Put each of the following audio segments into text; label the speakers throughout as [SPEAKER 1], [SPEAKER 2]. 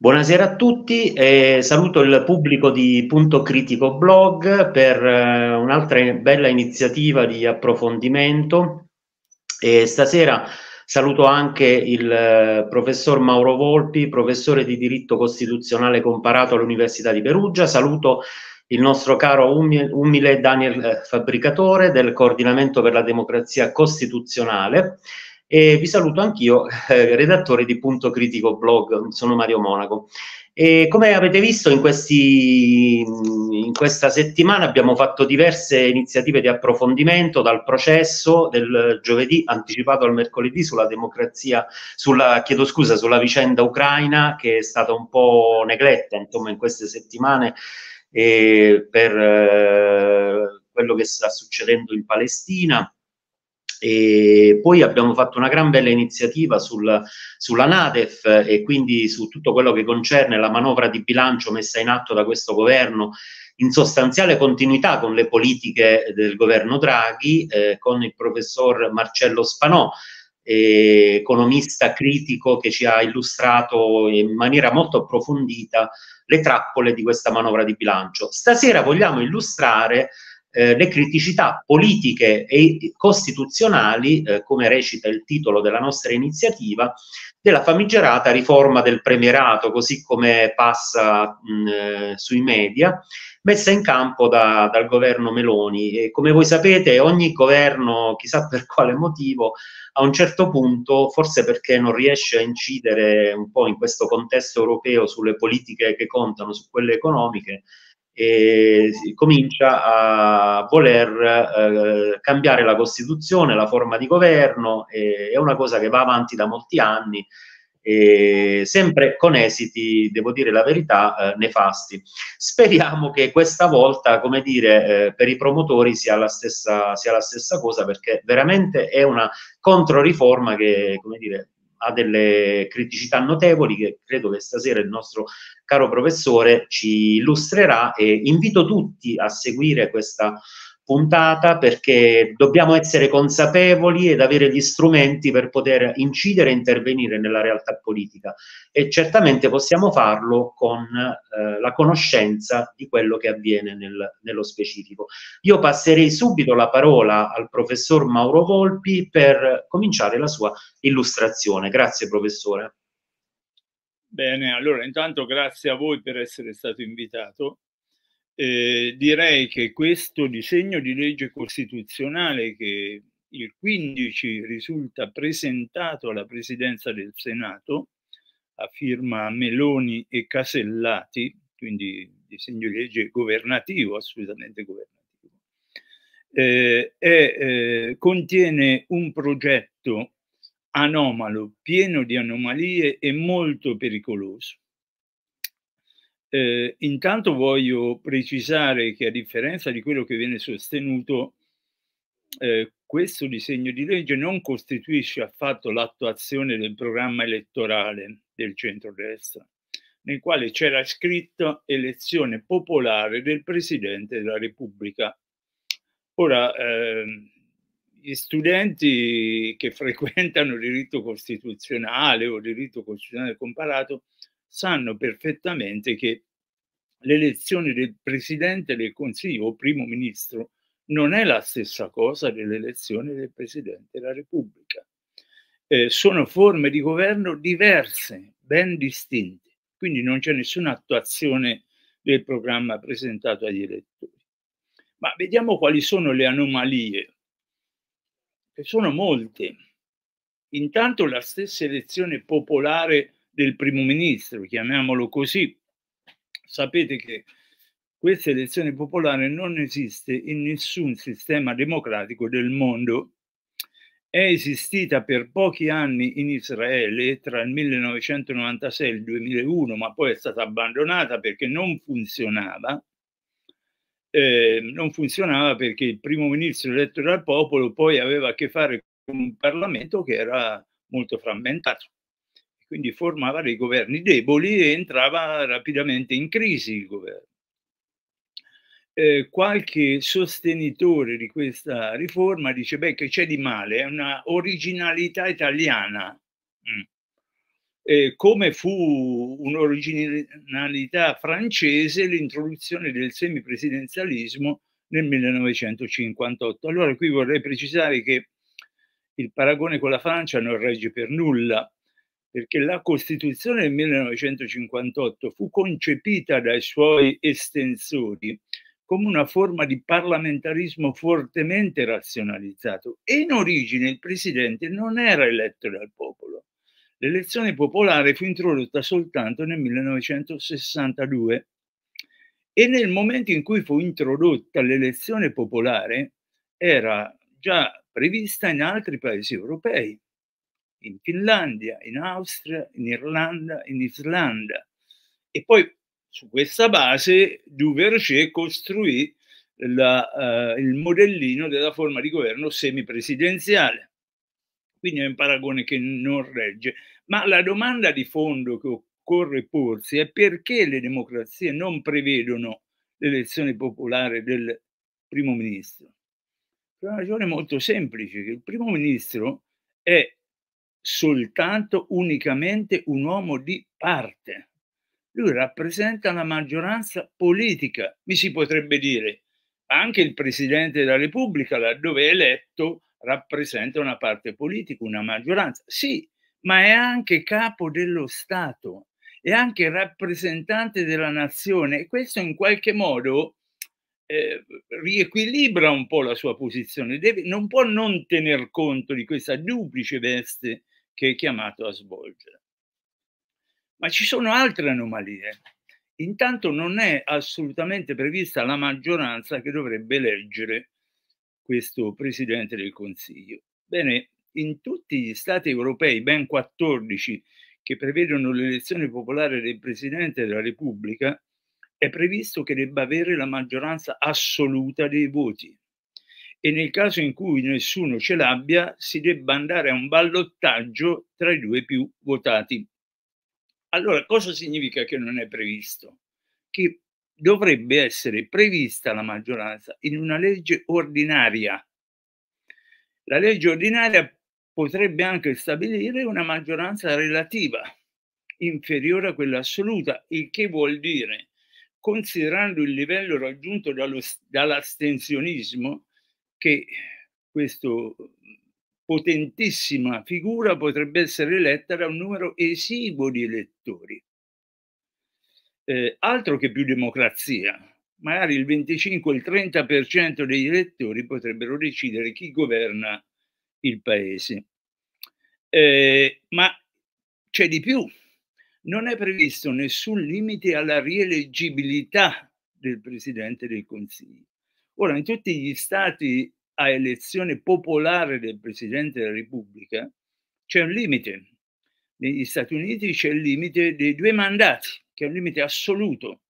[SPEAKER 1] Buonasera a tutti, eh, saluto il pubblico di Punto Critico Blog per eh, un'altra bella iniziativa di approfondimento e stasera saluto anche il eh, professor Mauro Volpi, professore di diritto costituzionale comparato all'Università di Perugia, saluto il nostro caro umile, umile Daniel eh, Fabbricatore del coordinamento per la democrazia costituzionale e vi saluto anch'io, eh, redattore di Punto Critico Blog, sono Mario Monaco. E come avete visto in, questi, in, questa settimana abbiamo fatto diverse iniziative di approfondimento dal processo del giovedì anticipato al mercoledì sulla democrazia, sulla, chiedo scusa, sulla vicenda ucraina che è stata un po' negletta insomma, in queste settimane eh, per eh, quello che sta succedendo in Palestina e poi abbiamo fatto una gran bella iniziativa sul, sulla NADEF e quindi su tutto quello che concerne la manovra di bilancio messa in atto da questo governo in sostanziale continuità con le politiche del governo Draghi, eh, con il professor Marcello Spanò, eh, economista critico che ci ha illustrato in maniera molto approfondita le trappole di questa manovra di bilancio. Stasera vogliamo illustrare eh, le criticità politiche e costituzionali, eh, come recita il titolo della nostra iniziativa, della famigerata riforma del premierato, così come passa mh, eh, sui media, messa in campo da, dal governo Meloni. E come voi sapete, ogni governo, chissà per quale motivo, a un certo punto, forse perché non riesce a incidere un po' in questo contesto europeo sulle politiche che contano, su quelle economiche, e comincia a voler eh, cambiare la Costituzione, la forma di governo, eh, è una cosa che va avanti da molti anni, eh, sempre con esiti, devo dire la verità, eh, nefasti. Speriamo che questa volta, come dire, eh, per i promotori sia la, stessa, sia la stessa cosa, perché veramente è una controriforma che, come dire, ha delle criticità notevoli che credo che stasera il nostro caro professore ci illustrerà e invito tutti a seguire questa puntata perché dobbiamo essere consapevoli ed avere gli strumenti per poter incidere e intervenire nella realtà politica e certamente possiamo farlo con eh, la conoscenza di quello che avviene nel, nello specifico. Io passerei subito la parola al professor Mauro Volpi per cominciare la sua illustrazione. Grazie professore.
[SPEAKER 2] Bene, allora intanto grazie a voi per essere stato invitato eh, direi che questo disegno di legge costituzionale che il 15 risulta presentato alla Presidenza del Senato a firma Meloni e Casellati, quindi disegno di legge governativo, assolutamente governativo, eh, eh, contiene un progetto anomalo, pieno di anomalie e molto pericoloso. Eh, intanto voglio precisare che a differenza di quello che viene sostenuto, eh, questo disegno di legge non costituisce affatto l'attuazione del programma elettorale del centrodestra, nel quale c'era scritto elezione popolare del Presidente della Repubblica. Ora, eh, gli studenti che frequentano diritto costituzionale o diritto costituzionale comparato sanno perfettamente che l'elezione del presidente del Consiglio o primo ministro non è la stessa cosa dell'elezione del presidente della Repubblica. Eh, sono forme di governo diverse, ben distinte, quindi non c'è nessuna attuazione del programma presentato agli elettori. Ma vediamo quali sono le anomalie, che sono molte. Intanto la stessa elezione popolare del primo ministro, chiamiamolo così. Sapete che questa elezione popolare non esiste in nessun sistema democratico del mondo. È esistita per pochi anni in Israele tra il 1996 e il 2001, ma poi è stata abbandonata perché non funzionava. Eh, non funzionava perché il primo ministro eletto dal popolo poi aveva a che fare con un Parlamento che era molto frammentato quindi formava dei governi deboli e entrava rapidamente in crisi il governo. Eh, qualche sostenitore di questa riforma dice beh che c'è di male, è una originalità italiana. Mm. Eh, come fu un'originalità francese l'introduzione del semipresidenzialismo nel 1958. Allora qui vorrei precisare che il paragone con la Francia non regge per nulla, perché la Costituzione del 1958 fu concepita dai suoi estensori come una forma di parlamentarismo fortemente razionalizzato e in origine il presidente non era eletto dal popolo. L'elezione popolare fu introdotta soltanto nel 1962 e nel momento in cui fu introdotta l'elezione popolare era già prevista in altri paesi europei in Finlandia, in Austria, in Irlanda, in Islanda. E poi su questa base Duverger costruì la, uh, il modellino della forma di governo semipresidenziale. Quindi è un paragone che non regge. Ma la domanda di fondo che occorre porsi è perché le democrazie non prevedono l'elezione popolare del primo ministro. Per una ragione molto semplice, che il primo ministro è soltanto unicamente un uomo di parte. Lui rappresenta la maggioranza politica, mi si potrebbe dire. Anche il Presidente della Repubblica, laddove è eletto, rappresenta una parte politica, una maggioranza. Sì, ma è anche capo dello Stato, è anche rappresentante della nazione e questo in qualche modo Ehm, riequilibra un po' la sua posizione, Deve, non può non tener conto di questa duplice veste che è chiamato a svolgere. Ma ci sono altre anomalie. Intanto non è assolutamente prevista la maggioranza che dovrebbe eleggere questo Presidente del Consiglio. Bene, in tutti gli Stati europei, ben 14, che prevedono l'elezione popolare del Presidente della Repubblica, è previsto che debba avere la maggioranza assoluta dei voti e nel caso in cui nessuno ce l'abbia si debba andare a un ballottaggio tra i due più votati. Allora, cosa significa che non è previsto? Che dovrebbe essere prevista la maggioranza in una legge ordinaria. La legge ordinaria potrebbe anche stabilire una maggioranza relativa inferiore a quella assoluta, il che vuol dire considerando il livello raggiunto dallo, dall'astensionismo che questa potentissima figura potrebbe essere eletta da un numero esiguo di elettori. Eh, altro che più democrazia, magari il 25 il 30% degli elettori potrebbero decidere chi governa il paese. Eh, ma c'è di più, non è previsto nessun limite alla rieleggibilità del Presidente del Consiglio. Ora, in tutti gli Stati a elezione popolare del Presidente della Repubblica c'è un limite. Negli Stati Uniti c'è il limite dei due mandati, che è un limite assoluto,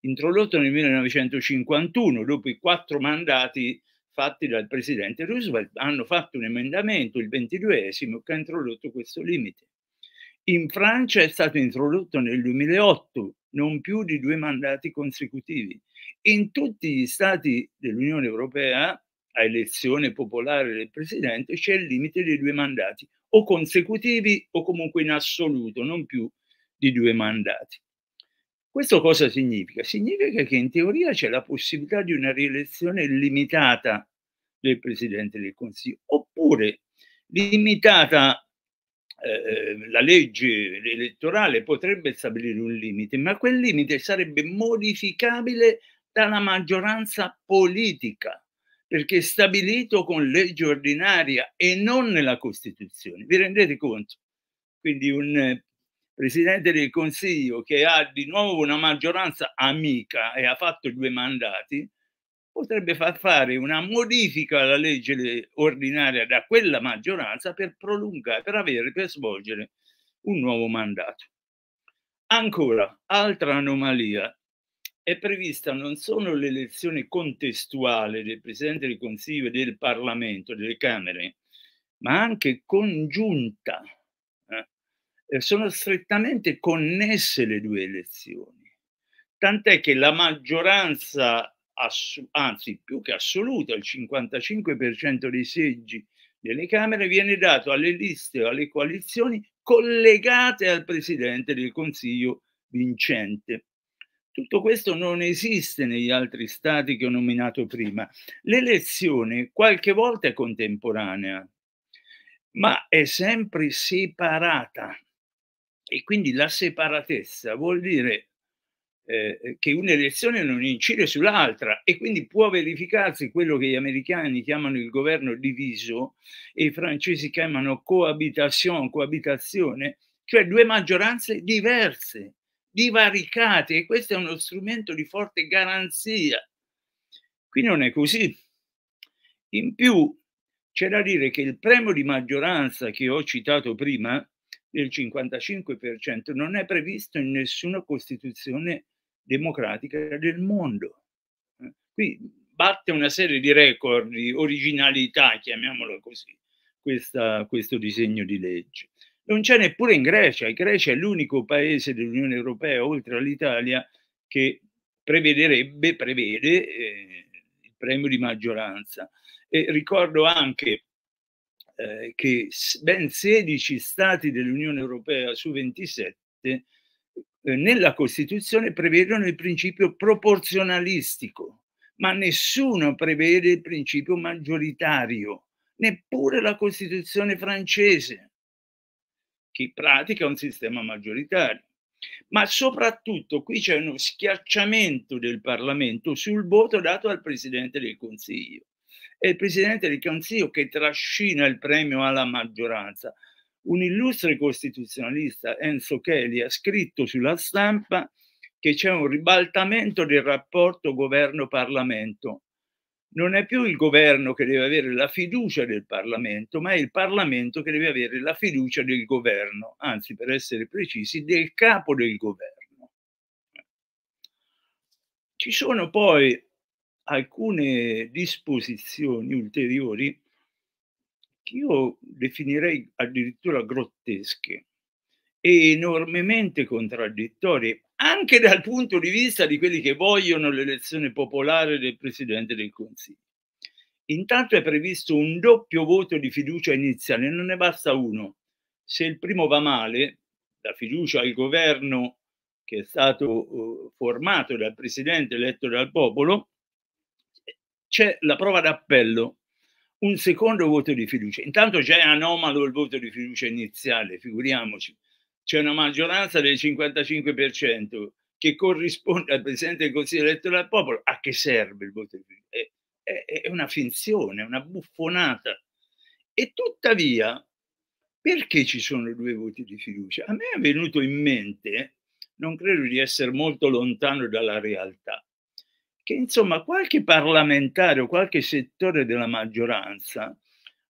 [SPEAKER 2] introdotto nel 1951, dopo i quattro mandati fatti dal Presidente Roosevelt, hanno fatto un emendamento, il ventiduesimo, che ha introdotto questo limite. In Francia è stato introdotto nel 2008, non più di due mandati consecutivi. In tutti gli stati dell'Unione Europea, a elezione popolare del Presidente, c'è il limite dei due mandati, o consecutivi o comunque in assoluto, non più di due mandati. Questo cosa significa? Significa che in teoria c'è la possibilità di una rielezione limitata del Presidente del Consiglio, oppure limitata eh, eh, la legge elettorale potrebbe stabilire un limite, ma quel limite sarebbe modificabile dalla maggioranza politica, perché è stabilito con legge ordinaria e non nella Costituzione. Vi rendete conto? Quindi un eh, Presidente del Consiglio che ha di nuovo una maggioranza amica e ha fatto due mandati, potrebbe far fare una modifica alla legge ordinaria da quella maggioranza per prolungare, per avere, per svolgere un nuovo mandato. Ancora, altra anomalia, è prevista non solo l'elezione contestuale del Presidente del Consiglio e del Parlamento, delle Camere, ma anche congiunta. Eh, sono strettamente connesse le due elezioni, tant'è che la maggioranza ass- anzi più che assoluta, il 55% dei seggi delle Camere viene dato alle liste o alle coalizioni collegate al Presidente del Consiglio vincente. Tutto questo non esiste negli altri stati che ho nominato prima. L'elezione qualche volta è contemporanea, ma è sempre separata. E quindi la separatezza vuol dire eh, che un'elezione non incide sull'altra e quindi può verificarsi quello che gli americani chiamano il governo diviso e i francesi chiamano cohabitation, coabitazione, cioè due maggioranze diverse, divaricate e questo è uno strumento di forte garanzia. Qui non è così. In più c'è da dire che il premio di maggioranza che ho citato prima del 55% non è previsto in nessuna Costituzione democratica del mondo. Eh, qui batte una serie di record di originalità, chiamiamolo così, questa, questo disegno di legge. Non c'è neppure in Grecia, e Grecia è l'unico paese dell'Unione Europea, oltre all'Italia, che prevederebbe, prevede eh, il premio di maggioranza. E ricordo anche eh, che ben 16 stati dell'Unione Europea su 27 eh, nella Costituzione prevedono il principio proporzionalistico, ma nessuno prevede il principio maggioritario, neppure la Costituzione francese, che pratica un sistema maggioritario. Ma soprattutto qui c'è uno schiacciamento del Parlamento sul voto dato al Presidente del Consiglio. È il Presidente del Consiglio che trascina il premio alla maggioranza, un illustre costituzionalista, Enzo Kelly ha scritto sulla stampa che c'è un ribaltamento del rapporto governo-parlamento. Non è più il governo che deve avere la fiducia del Parlamento, ma è il Parlamento che deve avere la fiducia del governo, anzi per essere precisi, del capo del governo. Ci sono poi alcune disposizioni ulteriori che io definirei addirittura grottesche e enormemente contraddittorie, anche dal punto di vista di quelli che vogliono l'elezione popolare del Presidente del Consiglio. Intanto è previsto un doppio voto di fiducia iniziale, non ne basta uno. Se il primo va male, la fiducia al governo che è stato eh, formato dal Presidente eletto dal popolo, c'è la prova d'appello un secondo voto di fiducia. Intanto già è anomalo il voto di fiducia iniziale, figuriamoci. C'è una maggioranza del 55% che corrisponde al Presidente del Consiglio elettorale del popolo. A che serve il voto di fiducia? È, è, è una finzione, è una buffonata. E tuttavia, perché ci sono due voti di fiducia? A me è venuto in mente, non credo di essere molto lontano dalla realtà, che insomma qualche parlamentare o qualche settore della maggioranza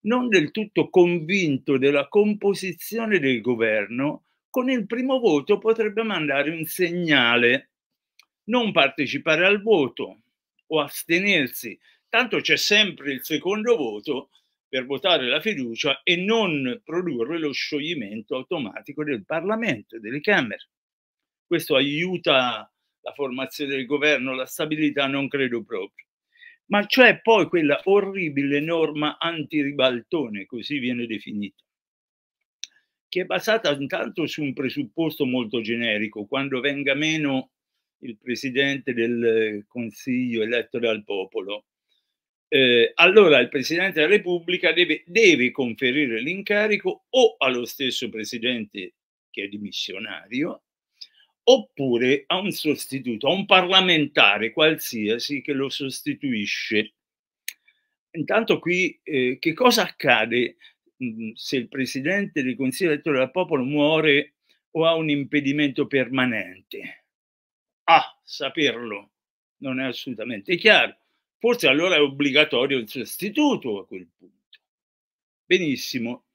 [SPEAKER 2] non del tutto convinto della composizione del governo, con il primo voto potrebbe mandare un segnale, non partecipare al voto o astenersi, tanto c'è sempre il secondo voto per votare la fiducia e non produrre lo scioglimento automatico del Parlamento e delle Camere. Questo aiuta la formazione del governo, la stabilità, non credo proprio. Ma c'è cioè poi quella orribile norma anti-ribaltone, così viene definita, che è basata intanto su un presupposto molto generico, quando venga meno il presidente del Consiglio eletto dal popolo, eh, allora il Presidente della Repubblica deve, deve conferire l'incarico o allo stesso Presidente che è dimissionario oppure a un sostituto, a un parlamentare qualsiasi che lo sostituisce. Intanto qui eh, che cosa accade mh, mm, se il presidente del Consiglio elettorale del popolo muore o ha un impedimento permanente? Ah, saperlo non è assolutamente chiaro. Forse allora è obbligatorio il sostituto a quel punto. Benissimo.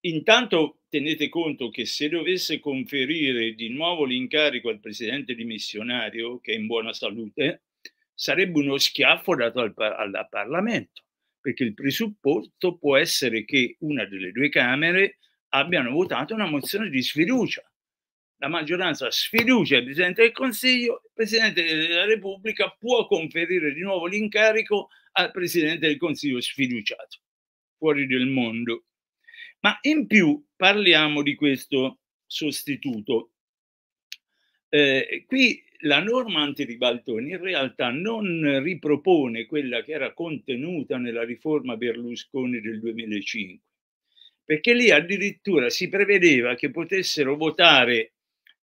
[SPEAKER 2] Intanto tenete conto che se dovesse conferire di nuovo l'incarico al presidente dimissionario, che è in buona salute, sarebbe uno schiaffo dato al, al Parlamento, perché il presupposto può essere che una delle due Camere abbiano votato una mozione di sfiducia. La maggioranza sfiducia il Presidente del Consiglio, il Presidente della Repubblica può conferire di nuovo l'incarico al Presidente del Consiglio sfiduciato, fuori del mondo. Ma in più parliamo di questo sostituto. Eh, qui la norma antiribaltoni in realtà non ripropone quella che era contenuta nella riforma Berlusconi del 2005, perché lì addirittura si prevedeva che potessero votare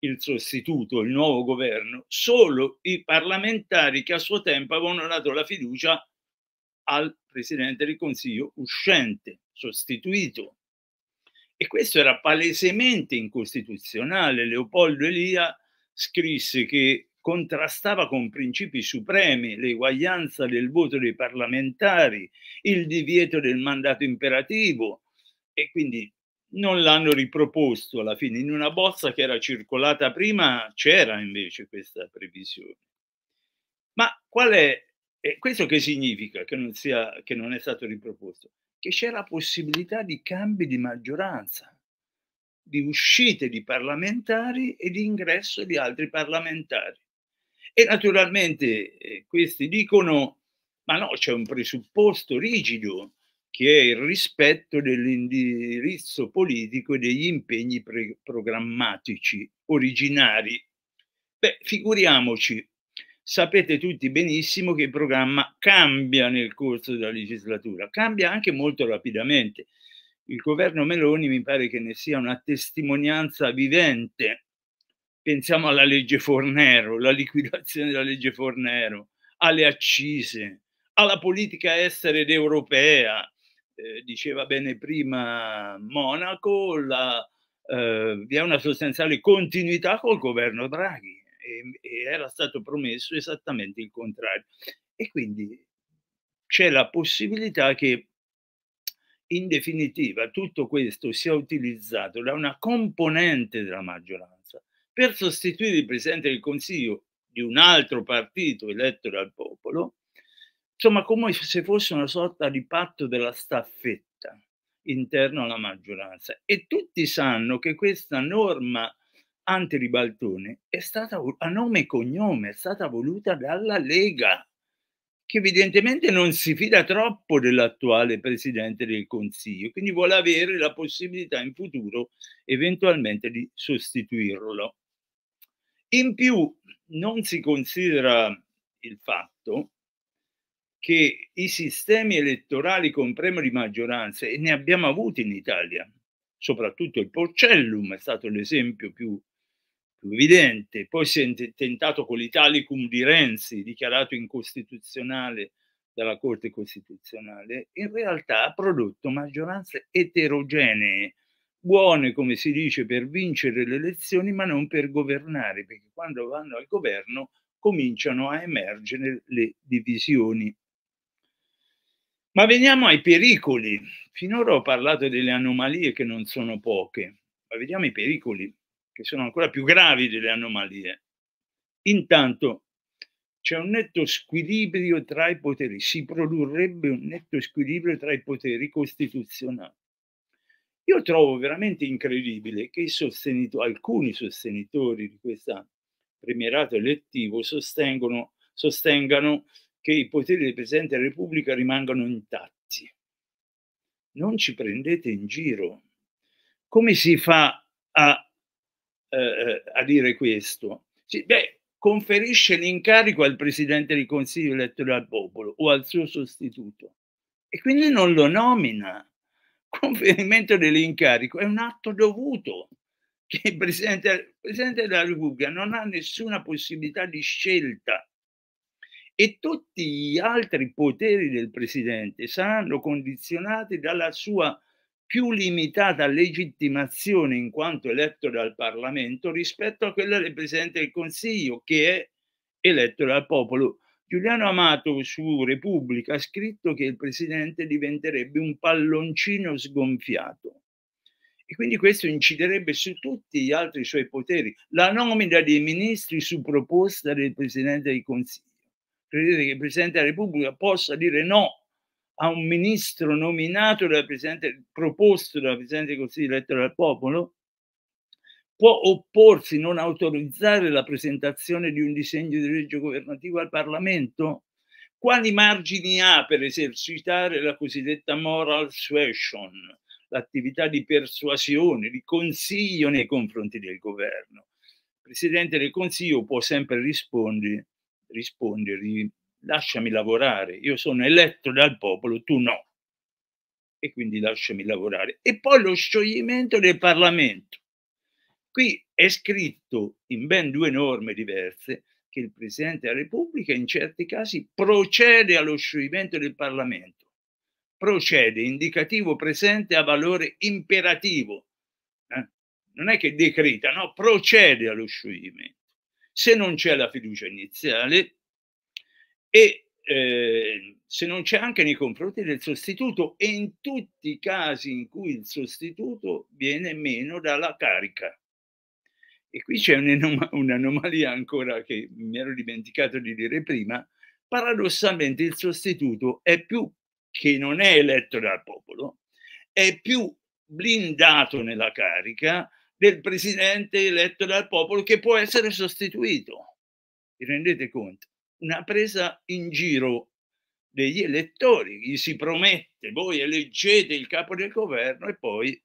[SPEAKER 2] il sostituto, il nuovo governo, solo i parlamentari che a suo tempo avevano dato la fiducia al Presidente del Consiglio uscente, sostituito. E questo era palesemente incostituzionale. Leopoldo Elia scrisse che contrastava con principi supremi l'eguaglianza del voto dei parlamentari, il divieto del mandato imperativo e quindi non l'hanno riproposto alla fine. In una bozza che era circolata prima c'era invece questa previsione. Ma qual è? questo che significa che non, sia, che non è stato riproposto? che c'è la possibilità di cambi di maggioranza, di uscite di parlamentari e di ingresso di altri parlamentari. E naturalmente eh, questi dicono, ma no, c'è un presupposto rigido che è il rispetto dell'indirizzo politico e degli impegni programmatici originari. Beh, figuriamoci, sapete tutti benissimo che il programma cambia nel corso della legislatura, cambia anche molto rapidamente. Il governo Meloni mi pare che ne sia una testimonianza vivente. Pensiamo alla legge Fornero, la liquidazione della legge Fornero, alle accise, alla politica estera ed europea. Eh, diceva bene prima Monaco, la, eh, vi è una sostanziale continuità col governo Draghi e, ehm, e era stato promesso esattamente il contrario. E quindi c'è la possibilità che in definitiva tutto questo sia utilizzato da una componente della maggioranza per sostituire il Presidente del Consiglio di un altro partito eletto dal popolo, insomma come se fosse una sorta di patto della staffetta interno alla maggioranza. E tutti sanno che questa norma Ante Ribaltone è stata a nome e cognome, è stata voluta dalla Lega, che evidentemente non si fida troppo dell'attuale Presidente del Consiglio, quindi vuole avere la possibilità in futuro eventualmente di sostituirlo. In più non si considera il fatto che i sistemi elettorali con premio di maggioranza, e ne abbiamo avuti in Italia, soprattutto il Porcellum è stato l'esempio più più evidente. Poi si è tentato con l'Italicum di Renzi, dichiarato incostituzionale dalla Corte Costituzionale, in realtà ha prodotto maggioranze eterogenee, buone come si dice per vincere le elezioni, ma non per governare, perché quando vanno al governo cominciano a emergere le divisioni. Ma veniamo ai pericoli. Finora ho parlato delle anomalie che non sono poche, ma vediamo i pericoli che sono ancora più gravi delle anomalie. Intanto c'è un netto squilibrio tra i poteri, si produrrebbe un netto squilibrio tra i poteri costituzionali. Io trovo veramente incredibile che sostenito, alcuni sostenitori di questo premierato elettivo sostengano che i poteri del Presidente della Repubblica rimangano intatti. Non ci prendete in giro. Come si fa a eh, eh, a dire questo? Sì, beh, conferisce l'incarico al presidente del Consiglio elettorale al popolo o al suo sostituto e quindi non lo nomina. Conferimento dell'incarico è un atto dovuto che il presidente, il presidente della Repubblica non ha nessuna possibilità di scelta e tutti gli altri poteri del presidente saranno condizionati dalla sua più limitata legittimazione in quanto eletto dal Parlamento rispetto a quella del Presidente del Consiglio che è eletto dal popolo. Giuliano Amato su Repubblica ha scritto che il presidente diventerebbe un palloncino sgonfiato e quindi questo inciderebbe su tutti gli altri suoi poteri. La nomina dei ministri su proposta del presidente del Consiglio. Credete che il presidente della Repubblica possa dire no a un ministro nominato dal Presidente, proposto dal Presidente del Consiglio eletto dal popolo, può opporsi, non autorizzare la presentazione di un disegno di legge governativo al Parlamento? Quali margini ha per esercitare la cosiddetta moral suasion, l'attività di persuasione, di consiglio nei confronti del governo? Il Presidente del Consiglio può sempre rispondere, rispondere lasciami lavorare, io sono eletto dal popolo, tu no. E quindi lasciami lavorare. E poi lo scioglimento del Parlamento. Qui è scritto in ben due norme diverse che il Presidente della Repubblica in certi casi procede allo scioglimento del Parlamento. Procede, indicativo presente a valore imperativo. Eh? Non è che decreta, no, procede allo scioglimento. Se non c'è la fiducia iniziale, e eh, se non c'è anche nei confronti del sostituto e in tutti i casi in cui il sostituto viene meno dalla carica. E qui c'è un'anomalia ancora che mi ero dimenticato di dire prima, paradossalmente il sostituto è più che non è eletto dal popolo, è più blindato nella carica del presidente eletto dal popolo che può essere sostituito. Vi rendete conto? una presa in giro degli elettori, gli si promette, voi eleggete il capo del governo e poi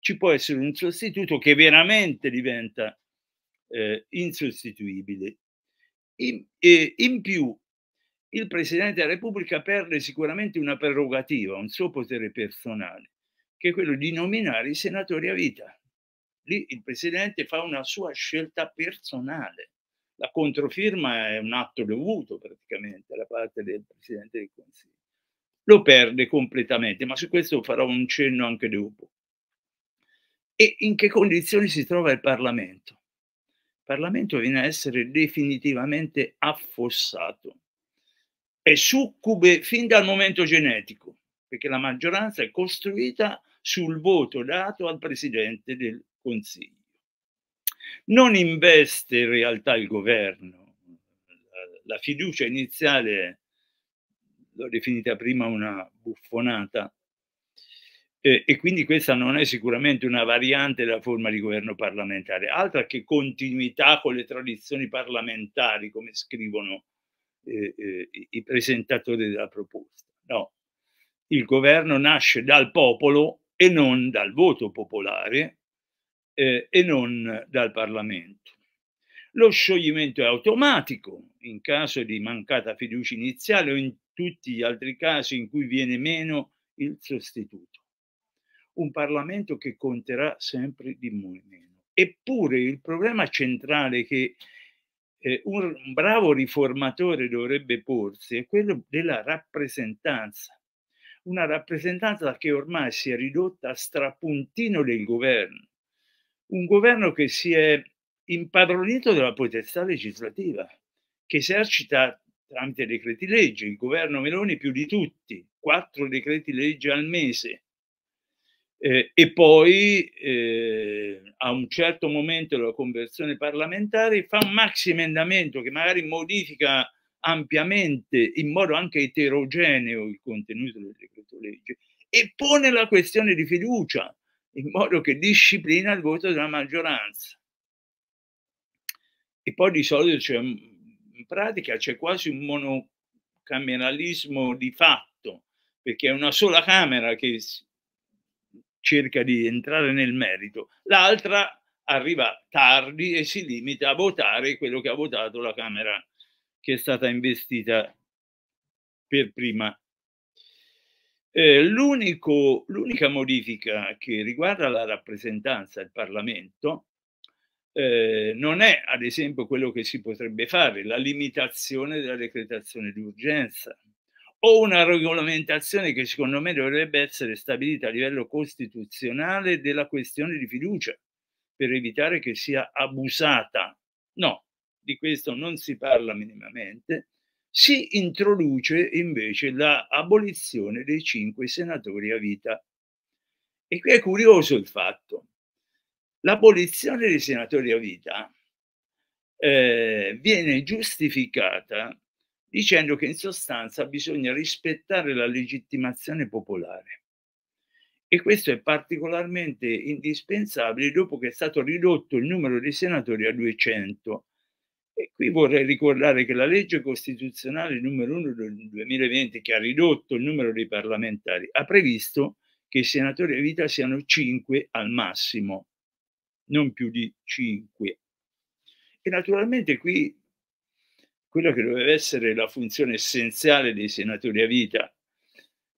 [SPEAKER 2] ci può essere un sostituto che veramente diventa eh, insostituibile. In, eh, in più, il Presidente della Repubblica perde sicuramente una prerogativa, un suo potere personale, che è quello di nominare i senatori a vita. Lì il Presidente fa una sua scelta personale la controfirma è un atto dovuto praticamente da parte del Presidente del Consiglio. Lo perde completamente, ma su questo farò un cenno anche dopo. E in che condizioni si trova il Parlamento? Il Parlamento viene a essere definitivamente affossato. È succube fin dal momento genetico, perché la maggioranza è costruita sul voto dato al Presidente del Consiglio non investe in realtà il governo. La fiducia iniziale, l'ho definita prima una buffonata, eh, e quindi questa non è sicuramente una variante della forma di governo parlamentare, altra che continuità con le tradizioni parlamentari, come scrivono eh, eh, i presentatori della proposta. No, il governo nasce dal popolo e non dal voto popolare, eh, e non dal Parlamento. Lo scioglimento è automatico in caso di mancata fiducia iniziale o in tutti gli altri casi in cui viene meno il sostituto. Un Parlamento che conterà sempre di meno. Eppure il problema centrale che eh, un bravo riformatore dovrebbe porsi è quello della rappresentanza. Una rappresentanza che ormai si è ridotta a strapuntino del governo un governo che si è impadronito della potestà legislativa, che esercita tramite decreti legge, il governo Meloni più di tutti, quattro decreti legge al mese. Eh, e poi eh, a un certo momento della conversione parlamentare fa un maxi emendamento che magari modifica ampiamente, in modo anche eterogeneo, il contenuto del decreto legge e pone la questione di fiducia in modo che disciplina il voto della maggioranza. E poi di solito c'è, in pratica c'è quasi un monocameralismo di fatto, perché è una sola Camera che cerca di entrare nel merito, l'altra arriva tardi e si limita a votare quello che ha votato la Camera che è stata investita per prima eh, l'unica modifica che riguarda la rappresentanza del Parlamento eh, non è, ad esempio, quello che si potrebbe fare, la limitazione della decretazione d'urgenza o una regolamentazione che secondo me dovrebbe essere stabilita a livello costituzionale della questione di fiducia per evitare che sia abusata. No, di questo non si parla minimamente si introduce invece l'abolizione dei cinque senatori a vita. E qui è curioso il fatto. L'abolizione dei senatori a vita eh, viene giustificata dicendo che in sostanza bisogna rispettare la legittimazione popolare. E questo è particolarmente indispensabile dopo che è stato ridotto il numero dei senatori a 200 e qui vorrei ricordare che la legge costituzionale numero 1 del 2020, che ha ridotto il numero dei parlamentari, ha previsto che i senatori a vita siano 5 al massimo, non più di 5. E naturalmente qui quella che doveva essere la funzione essenziale dei senatori a vita,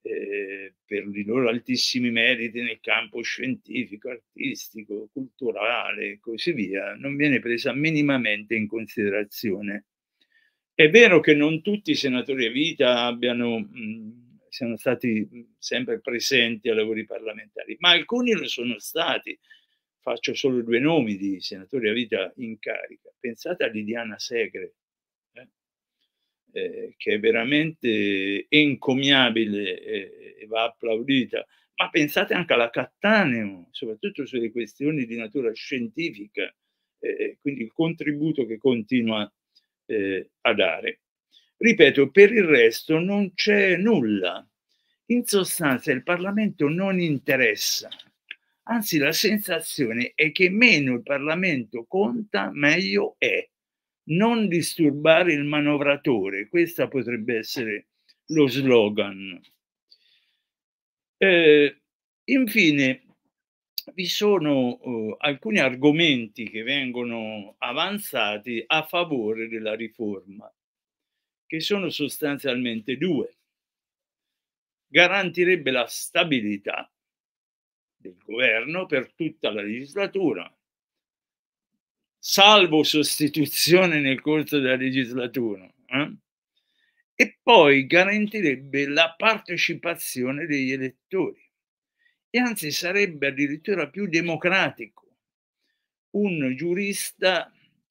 [SPEAKER 2] eh, per i loro altissimi meriti nel campo scientifico, artistico, culturale e così via, non viene presa minimamente in considerazione. È vero che non tutti i senatori a vita abbiano, mh, siano stati sempre presenti ai lavori parlamentari, ma alcuni lo sono stati. Faccio solo due nomi di senatori a vita in carica. Pensate a Lidiana Segre, eh, che è veramente encomiabile e, eh, e va applaudita, ma pensate anche alla Cattaneo, soprattutto sulle questioni di natura scientifica, eh, quindi il contributo che continua eh, a dare. Ripeto, per il resto non c'è nulla. In sostanza il Parlamento non interessa, anzi la sensazione è che meno il Parlamento conta, meglio è non disturbare il manovratore, questo potrebbe essere lo slogan. Eh, infine, vi sono eh, alcuni argomenti che vengono avanzati a favore della riforma, che sono sostanzialmente due. Garantirebbe la stabilità del governo per tutta la legislatura, salvo sostituzione nel corso della legislatura, eh? e poi garantirebbe la partecipazione degli elettori. E anzi sarebbe addirittura più democratico. Un giurista,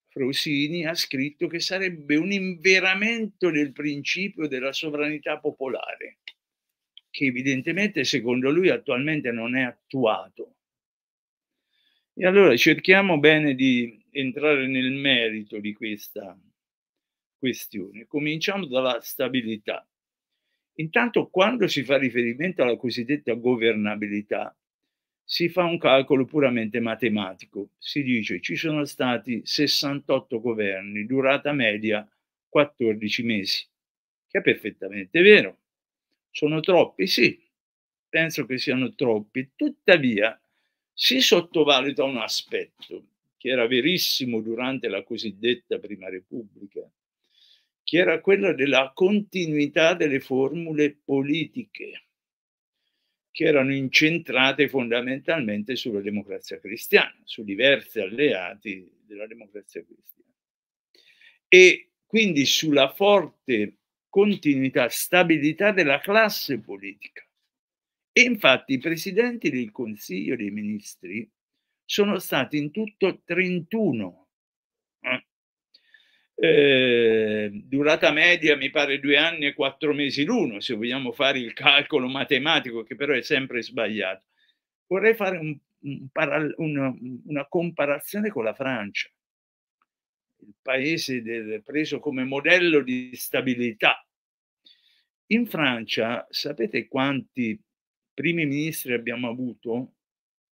[SPEAKER 2] Frosini, ha scritto che sarebbe un inveramento del principio della sovranità popolare, che evidentemente secondo lui attualmente non è attuato. E allora cerchiamo bene di entrare nel merito di questa questione. Cominciamo dalla stabilità. Intanto quando si fa riferimento alla cosiddetta governabilità, si fa un calcolo puramente matematico. Si dice ci sono stati 68 governi, durata media 14 mesi, che è perfettamente vero. Sono troppi? Sì, penso che siano troppi. Tuttavia si sottovaluta un aspetto che era verissimo durante la cosiddetta Prima Repubblica, che era quella della continuità delle formule politiche che erano incentrate fondamentalmente sulla democrazia cristiana, su diversi alleati della democrazia cristiana. E quindi sulla forte continuità, stabilità della classe politica. E infatti i presidenti del Consiglio dei Ministri sono stati in tutto 31. Eh, ehm, durata media mi pare due anni e quattro mesi l'uno, se vogliamo fare il calcolo matematico, che però è sempre sbagliato. Vorrei fare un, un para, una, una comparazione con la Francia, il paese del, preso come modello di stabilità. In Francia, sapete quanti primi ministri abbiamo avuto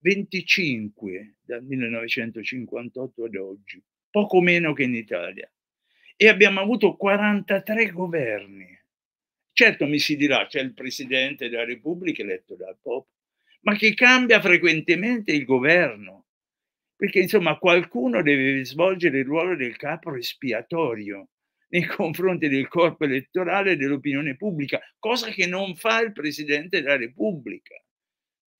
[SPEAKER 2] 25 dal 1958 ad oggi, poco meno che in Italia. E abbiamo avuto 43 governi. Certo mi si dirà c'è il Presidente della Repubblica eletto dal popolo, ma che cambia frequentemente il governo, perché insomma qualcuno deve svolgere il ruolo del capo espiatorio nei confronti del corpo elettorale e dell'opinione pubblica, cosa che non fa il Presidente della Repubblica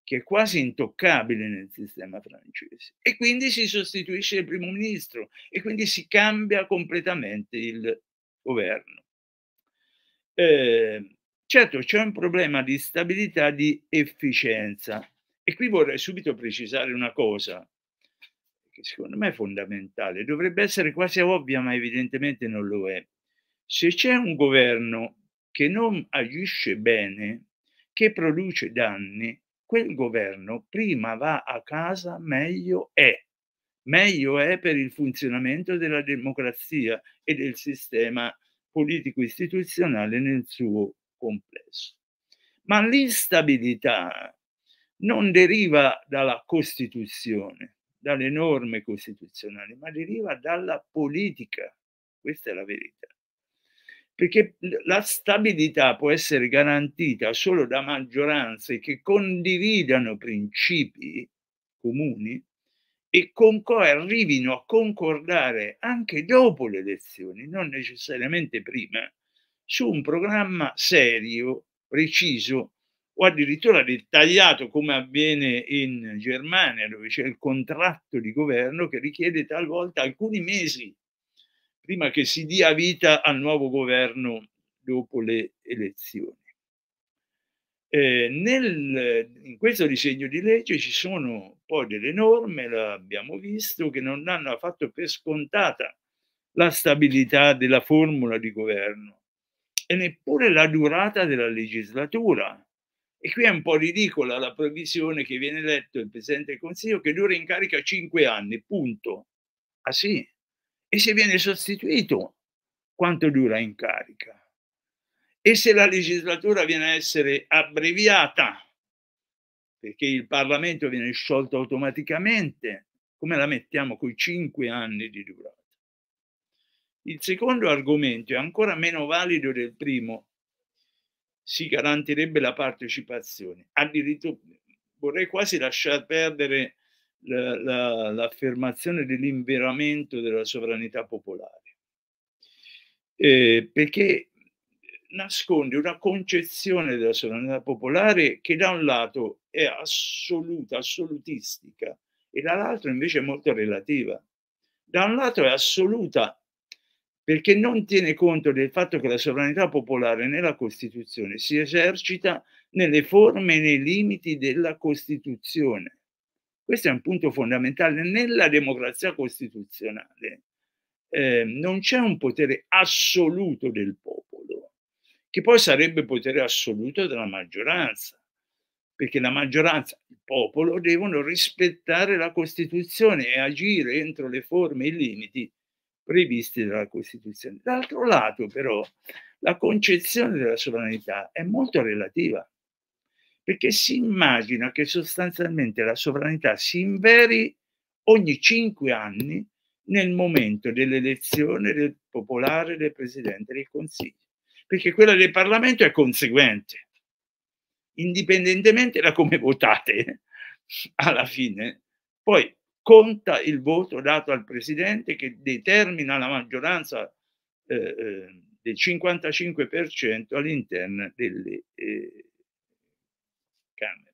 [SPEAKER 2] che è quasi intoccabile nel sistema francese. E quindi si sostituisce il primo ministro e quindi si cambia completamente il governo. Eh, certo, c'è un problema di stabilità, di efficienza. E qui vorrei subito precisare una cosa che secondo me è fondamentale, dovrebbe essere quasi ovvia, ma evidentemente non lo è. Se c'è un governo che non agisce bene, che produce danni, quel governo prima va a casa meglio è. Meglio è per il funzionamento della democrazia e del sistema politico-istituzionale nel suo complesso. Ma l'instabilità non deriva dalla Costituzione, dalle norme costituzionali, ma deriva dalla politica. Questa è la verità perché la stabilità può essere garantita solo da maggioranze che condividano principi comuni e con cui arrivino a concordare anche dopo le elezioni, non necessariamente prima, su un programma serio, preciso o addirittura dettagliato come avviene in Germania dove c'è il contratto di governo che richiede talvolta alcuni mesi prima che si dia vita al nuovo governo dopo le elezioni. Eh, nel, in questo disegno di legge ci sono poi delle norme, l'abbiamo visto, che non hanno affatto per scontata la stabilità della formula di governo e neppure la durata della legislatura. E qui è un po' ridicola la previsione che viene eletto il Presidente del Consiglio che dura in carica cinque anni, punto. Ah sì, e se viene sostituito, quanto dura in carica? E se la legislatura viene a essere abbreviata, perché il Parlamento viene sciolto automaticamente, come la mettiamo con i cinque anni di durata? Il secondo argomento è ancora meno valido del primo. Si garantirebbe la partecipazione. Addirittura vorrei quasi lasciar perdere la, la, l'affermazione dell'inveramento della sovranità popolare, eh, perché nasconde una concezione della sovranità popolare che da un lato è assoluta, assolutistica, e dall'altro invece è molto relativa. Da un lato è assoluta perché non tiene conto del fatto che la sovranità popolare nella Costituzione si esercita nelle forme e nei limiti della Costituzione. Questo è un punto fondamentale. Nella democrazia costituzionale eh, non c'è un potere assoluto del popolo, che poi sarebbe potere assoluto della maggioranza, perché la maggioranza il popolo devono rispettare la Costituzione e agire entro le forme e i limiti previsti dalla Costituzione. D'altro lato, però, la concezione della sovranità è molto relativa perché si immagina che sostanzialmente la sovranità si inveri ogni cinque anni nel momento dell'elezione del popolare del Presidente del Consiglio, perché quella del Parlamento è conseguente, indipendentemente da come votate alla fine. Poi conta il voto dato al Presidente che determina la maggioranza eh, eh del 55% all'interno delle... Eh, Camere.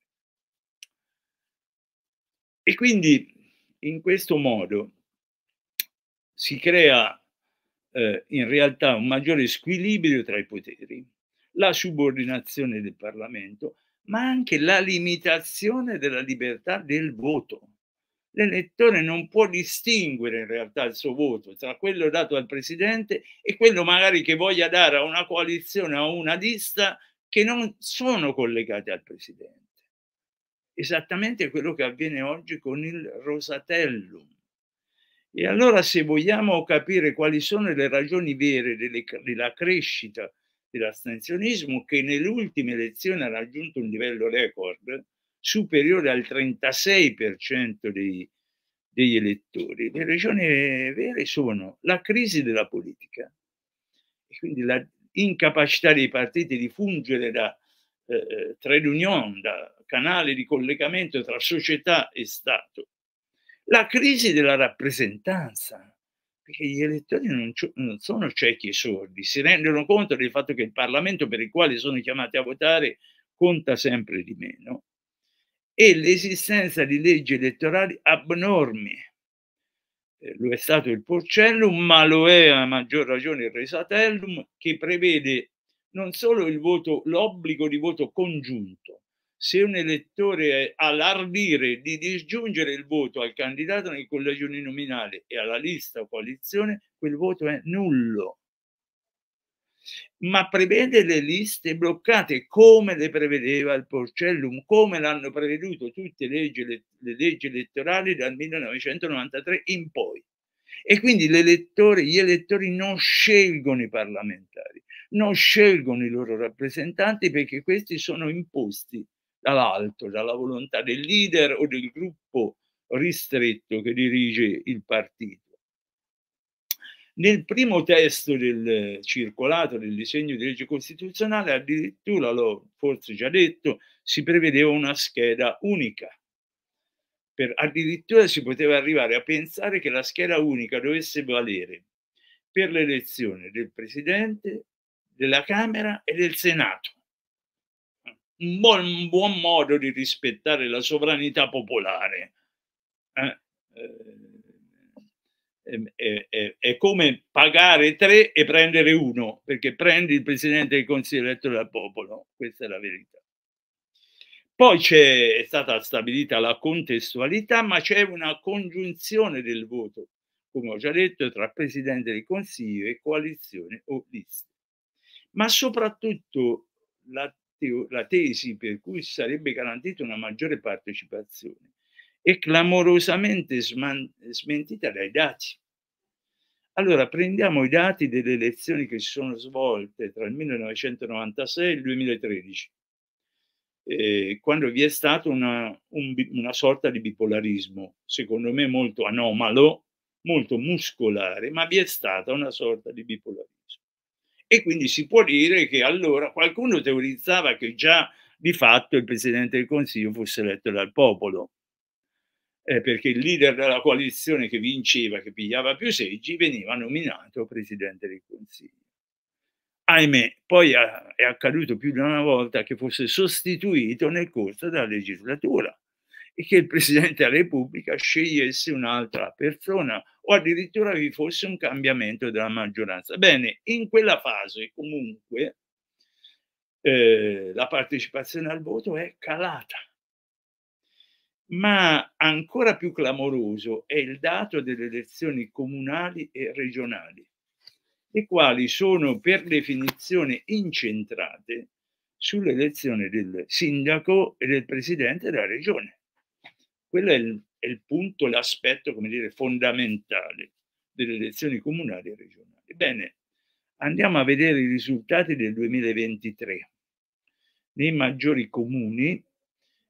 [SPEAKER 2] E quindi in questo modo si crea eh, in realtà un maggiore squilibrio tra i poteri, la subordinazione del Parlamento, ma anche la limitazione della libertà del voto. L'elettore non può distinguere in realtà il suo voto tra quello dato al Presidente e quello magari che voglia dare a una coalizione o a una lista che non sono collegate al presidente. Esattamente quello che avviene oggi con il Rosatellum. E allora se vogliamo capire quali sono le ragioni vere delle, della crescita dell'astensionismo che nelle ultime elezioni ha raggiunto un livello record superiore al 36% dei, degli elettori. Le ragioni vere sono la crisi della politica e quindi la, incapacità dei partiti di fungere da eh, eh trade union, da canale di collegamento tra società e Stato, la crisi della rappresentanza, perché gli elettori non, non sono ciechi e sordi, si rendono conto del fatto che il Parlamento per il quale sono chiamati a votare conta sempre di meno, e l'esistenza di leggi elettorali abnormi eh, lo è stato il Porcellum, ma lo è a maggior ragione il Resatellum, che prevede non solo l'obbligo di voto congiunto, se un elettore ha l'ardire di disgiungere il voto al candidato nei collegi uninominali e alla lista o coalizione, quel voto è nullo ma prevede le liste bloccate come le prevedeva il Porcellum, come l'hanno preveduto tutte le leggi, le, leggi elettorali dal 1993 in poi. E quindi gli elettori non scelgono i parlamentari, non scelgono i loro rappresentanti perché questi sono imposti dall'alto, dalla volontà del leader o del gruppo ristretto che dirige il partito. Nel primo testo del circolato del disegno di legge costituzionale, addirittura l'ho forse già detto, si prevedeva una scheda unica. Per, addirittura si poteva arrivare a pensare che la scheda unica dovesse valere per l'elezione del Presidente, della Camera e del Senato. Un buon, un buon modo di rispettare la sovranità popolare. Eh, eh, Ehm, è, è, è, come pagare tre e prendere uno, perché prendi il presidente del Consiglio eletto dal popolo, questa è la verità. Poi è stata stabilita la contestualità, ma c'è una congiunzione del voto, come ho già detto, tra presidente del Consiglio e coalizione o liste. Ma soprattutto la, la tesi per cui sarebbe garantita una maggiore partecipazione e clamorosamente smentita dai dati. Allora prendiamo i dati delle elezioni che si sono svolte tra il 1996 e il 2013, eh, quando vi è stato una, un, una sorta di bipolarismo, secondo me molto anomalo, molto muscolare, ma vi è stata una sorta di bipolarismo. E quindi si può dire che allora qualcuno teorizzava che già di fatto il Presidente del Consiglio fosse eletto dal popolo eh, perché il leader della coalizione che vinceva, che pigliava più seggi, veniva nominato presidente del Consiglio. Ahimè, poi ha, eh, è accaduto più di una volta che fosse sostituito nel corso della legislatura e che il Presidente della Repubblica scegliesse un'altra persona o addirittura vi fosse un cambiamento della maggioranza. Bene, in quella fase comunque eh, la partecipazione al voto è calata ma ancora più clamoroso è il dato delle elezioni comunali e regionali, le quali sono per definizione incentrate sull'elezione del sindaco e del presidente della regione. Quello è il, è il punto, l'aspetto, come dire, fondamentale delle elezioni comunali e regionali. Bene, andiamo a vedere i risultati del 2023. Nei maggiori comuni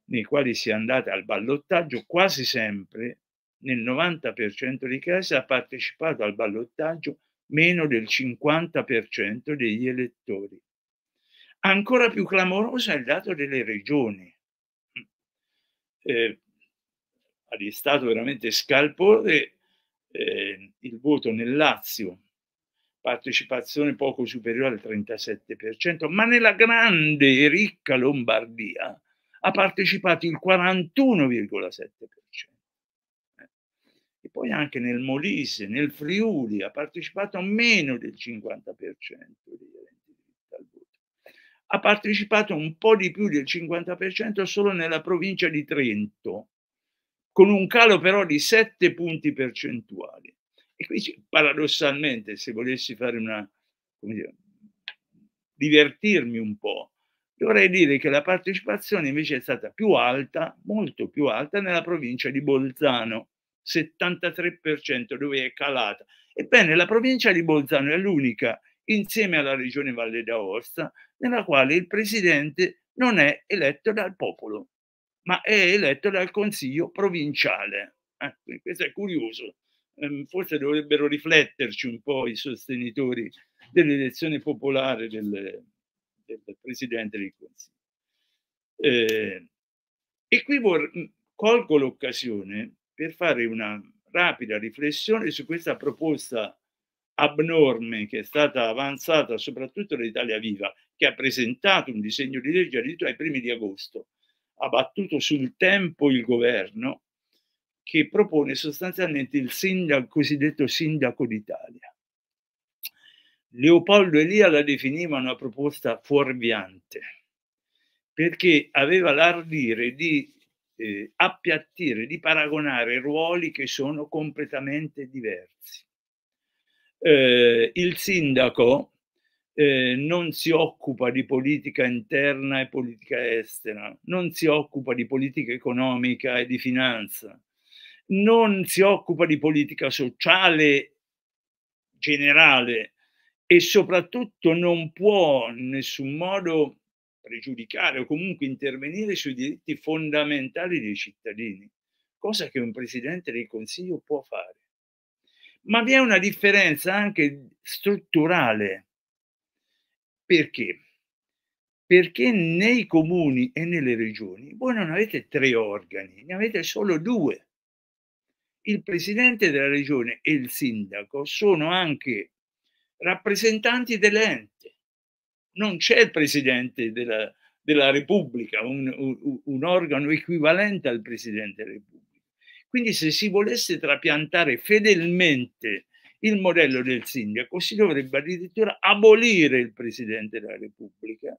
[SPEAKER 2] nei quali si è andata al ballottaggio quasi sempre, nel 90% dei casi ha partecipato al ballottaggio meno del 50% degli elettori. Ancora più clamoroso è il dato delle regioni. Eh, è stato veramente scalpore eh, il voto nel Lazio, partecipazione poco superiore al 37%, ma nella grande e ricca Lombardia ha partecipato il 41,7%. Eh. E poi anche nel Molise, nel Friuli, ha partecipato meno del 50% degli aventi diritto al voto. Ha partecipato un po' di più del 50% solo nella provincia di Trento, con un calo però di 7 punti percentuali. E qui paradossalmente, se volessi fare una, come dire, divertirmi un po', vorrei dire che la partecipazione invece è stata più alta, molto più alta, nella provincia di Bolzano, 73%, dove è calata. Ebbene, la provincia di Bolzano è l'unica, insieme alla regione Valle d'Aosta, nella quale il presidente non è eletto dal popolo, ma è eletto dal consiglio provinciale. Eh, questo è curioso. Eh, forse dovrebbero rifletterci un po' i sostenitori dell'elezione popolare del, del Presidente del Consiglio.
[SPEAKER 3] Eh,
[SPEAKER 2] e qui colgo l'occasione per fare una rapida riflessione su questa proposta abnorme che è stata avanzata soprattutto dall'Italia Viva, che ha presentato un disegno di legge addirittura ai primi di agosto, ha battuto sul tempo il governo, che propone sostanzialmente il sindaco, il cosiddetto sindaco d'Italia. Leopoldo Elia la definiva una proposta fuorviante perché aveva l'ardire di eh, appiattire, di paragonare ruoli che sono completamente diversi. Eh, il sindaco eh, non si occupa di politica interna e politica estera, non si occupa di politica economica e di finanza, non si occupa di politica sociale generale, e soprattutto non può in nessun modo pregiudicare o comunque intervenire sui diritti fondamentali dei cittadini, cosa che un Presidente del Consiglio può fare. Ma vi è una differenza anche strutturale. Perché? Perché nei comuni e nelle regioni voi non avete tre organi, ne avete solo due. Il Presidente della Regione e il Sindaco sono anche rappresentanti dell'ente. Non c'è il Presidente della, della Repubblica, un, un, un, organo equivalente al Presidente della Repubblica. Quindi se si volesse trapiantare fedelmente il modello del sindaco, si dovrebbe addirittura abolire il Presidente della Repubblica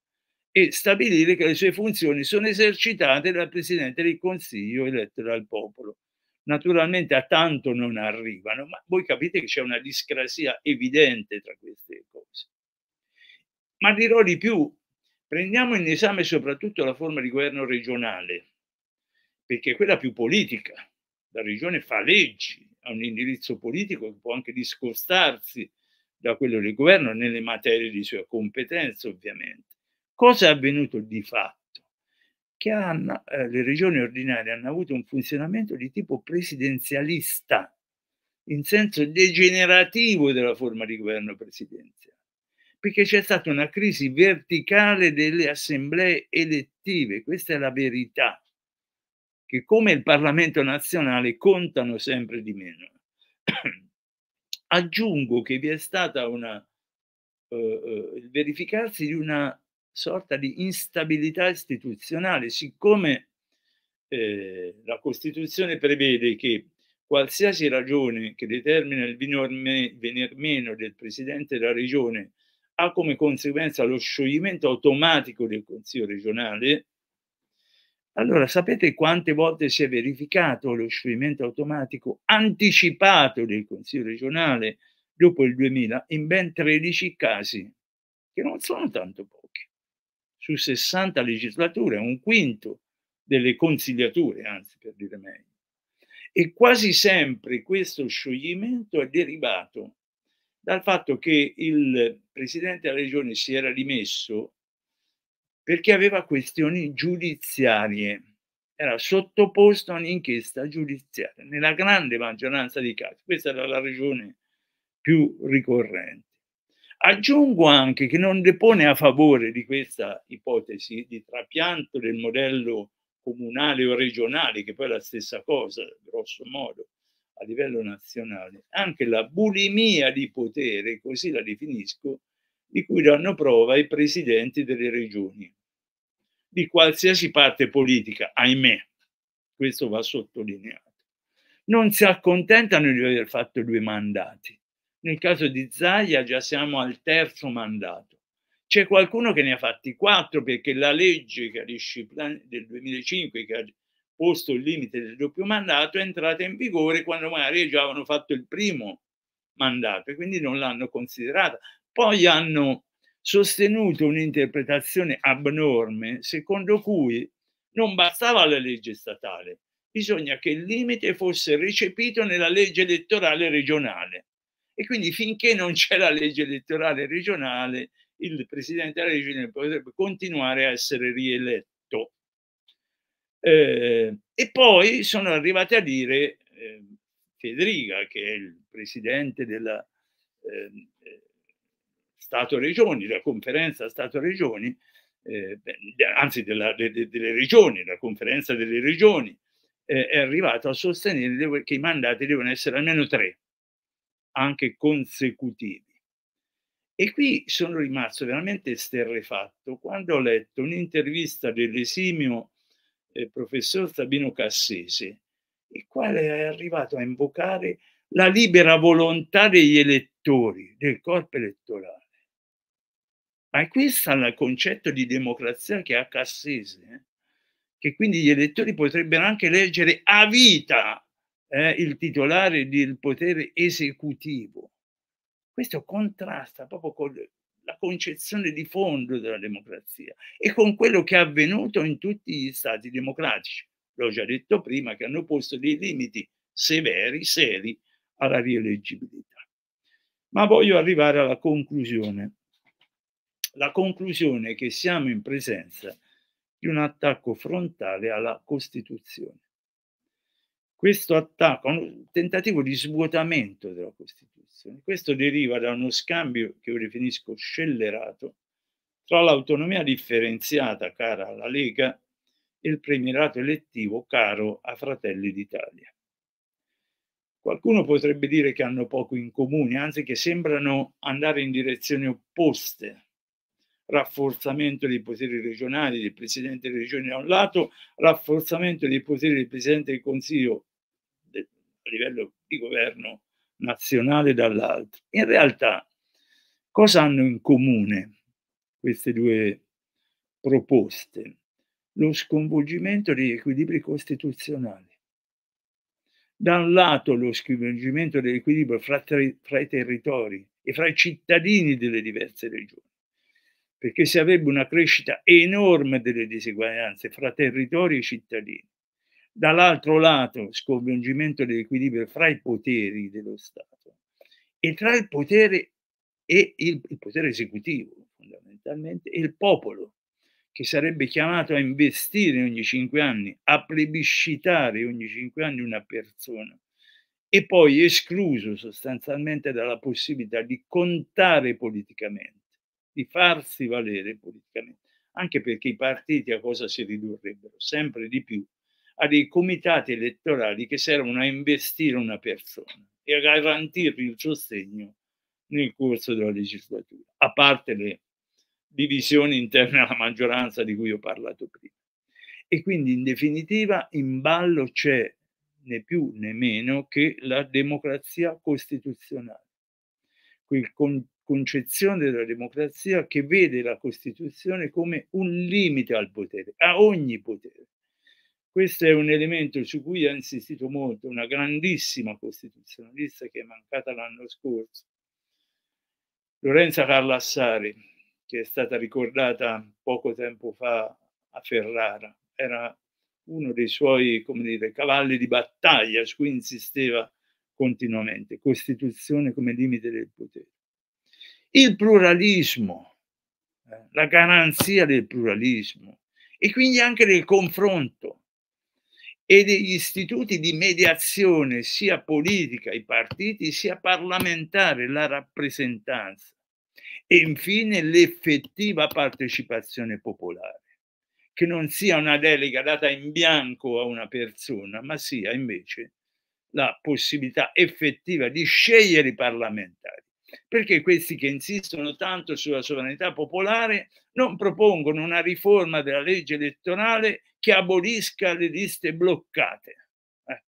[SPEAKER 2] e stabilire che le sue funzioni sono esercitate dal Presidente del Consiglio eletto dal popolo naturalmente a tanto non arrivano, ma voi capite che c'è una discrasia evidente tra queste cose. Ma dirò di più, prendiamo in esame soprattutto la forma di governo regionale, perché è quella più politica. La regione fa leggi, ha un indirizzo politico che può anche discostarsi da quello del governo nelle materie di sua competenza, ovviamente. Cosa è avvenuto di fatto? che hanno, eh, le regioni ordinarie hanno avuto un funzionamento di tipo presidenzialista, in senso degenerativo della forma di governo presidenziale, perché c'è stata una crisi verticale delle assemblee elettive, questa è la verità, che come il Parlamento nazionale contano sempre di meno. Aggiungo che vi è stata una, eh, eh il verificarsi di una sorta di instabilità istituzionale, siccome eh, la Costituzione prevede che qualsiasi ragione che determina il venir meno del Presidente della Regione ha come conseguenza lo scioglimento automatico del Consiglio regionale, allora sapete quante volte si è verificato lo scioglimento automatico anticipato del Consiglio regionale dopo il 2000? In ben 13 casi, che non sono tanto pochi su 60 legislature, un quinto delle consigliature, anzi per dire meglio. E quasi sempre questo scioglimento è derivato dal fatto che il presidente della regione si era dimesso perché aveva questioni giudiziarie, era sottoposto a un'inchiesta giudiziaria nella grande maggioranza dei casi. Questa era la regione più ricorrente. Aggiungo anche che non depone a favore di questa ipotesi di trapianto del modello comunale o regionale, che poi è la stessa cosa, grosso modo, a livello nazionale, anche la bulimia di potere, così la definisco, di cui danno prova i presidenti delle regioni, di qualsiasi parte politica, ahimè, questo va sottolineato. Non si accontentano di aver fatto due mandati, nel caso di Zaia già siamo al terzo mandato. C'è qualcuno che ne ha fatti quattro perché la legge che ha disciplinato del 2005 che ha posto il limite del doppio mandato è entrata in vigore quando magari già avevano fatto il primo mandato e quindi non l'hanno considerata. Poi hanno sostenuto un'interpretazione abnorme secondo cui non bastava la legge statale, bisogna che il limite fosse recepito nella legge elettorale regionale e quindi finché non c'è la legge elettorale regionale il presidente della regione potrebbe continuare a essere rieletto. Eh, e poi sono arrivati a dire eh, Federica, che è il presidente della ehm, eh, Stato-Regioni, la conferenza Stato-Regioni, eh, anzi della, de, de, delle regioni, la conferenza delle regioni, eh, è arrivato a sostenere che i mandati devono essere almeno tre anche consecutivi. E qui sono rimasto veramente esterrefatto quando ho letto un'intervista dell'esimio eh, professor Sabino Cassese, il quale è arrivato a invocare la libera volontà degli elettori, del corpo elettorale. Ma questo è il concetto di democrazia che ha Cassese, eh? che quindi gli elettori potrebbero anche eleggere a vita eh, il titolare del potere esecutivo. Questo contrasta proprio con la concezione di fondo della democrazia e con quello che è avvenuto in tutti gli stati democratici. L'ho già detto prima che hanno posto dei limiti severi, seri alla rieleggibilità. Ma voglio arrivare alla conclusione. La conclusione è che siamo in presenza di un attacco frontale alla Costituzione questo attacco, un tentativo di svuotamento della Costituzione. Questo deriva da uno scambio che io definisco scellerato tra l'autonomia differenziata cara alla Lega e il premierato elettivo caro a Fratelli d'Italia. Qualcuno potrebbe dire che hanno poco in comune, anzi che sembrano andare in direzioni opposte. Rafforzamento dei poteri regionali del Presidente delle Regioni da un lato, rafforzamento dei poteri del Presidente del Consiglio a livello di governo nazionale dall'altro. In realtà, cosa hanno in comune queste due proposte? Lo sconvolgimento degli equilibri costituzionali. Da un lato lo sconvolgimento dell'equilibrio fra, ter fra i territori e fra i cittadini delle diverse regioni, perché si avrebbe una crescita enorme delle diseguaglianze fra territori e cittadini dall'altro lato sconvolgimento dell'equilibrio fra i poteri dello Stato e tra il potere e il, il potere esecutivo fondamentalmente e il popolo che sarebbe chiamato a investire ogni cinque anni, a plebiscitare ogni cinque anni una persona e poi escluso sostanzialmente dalla possibilità di contare politicamente, di farsi valere politicamente, anche perché i partiti a cosa si ridurrebbero? Sempre di più a dei comitati elettorali che servono a investire una persona e a garantirgli il sostegno nel corso della legislatura, a parte le divisioni interne alla maggioranza di cui ho parlato prima. E quindi in definitiva in ballo c'è né più né meno che la democrazia costituzionale, quel con concezione della democrazia che vede la Costituzione come un limite al potere, a ogni potere, questo è un elemento su cui ha insistito molto una grandissima costituzionalista che è mancata l'anno scorso, Lorenza Carlassari, che è stata ricordata poco tempo fa a Ferrara. Era uno dei suoi come dire, cavalli di battaglia su cui insisteva continuamente, Costituzione come limite del potere. Il pluralismo, eh, la garanzia del pluralismo e quindi anche del confronto e degli istituti di mediazione sia politica, i partiti, sia parlamentare, la rappresentanza e infine l'effettiva partecipazione popolare, che non sia una delega data in bianco a una persona, ma sia invece la possibilità effettiva di scegliere i parlamentari, perché questi che insistono tanto sulla sovranità popolare non propongono una riforma della legge elettorale che abolisca le liste bloccate. Eh.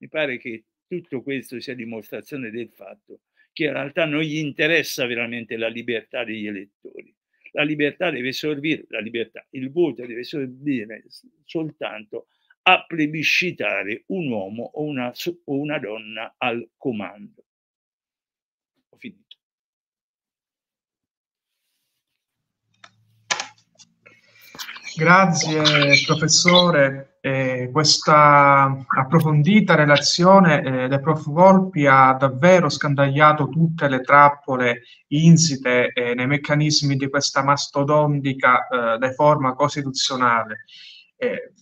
[SPEAKER 2] Mi pare che tutto questo sia dimostrazione del fatto che in realtà non gli interessa veramente la libertà degli elettori. La libertà deve servire, la libertà, il voto deve servire soltanto a plebiscitare un uomo o una, o una donna al comando.
[SPEAKER 3] Grazie professore, eh, questa approfondita relazione eh, del prof Volpi ha davvero scandagliato tutte le trappole insite eh, nei meccanismi di questa mastodontica eh, riforma costituzionale. Eh,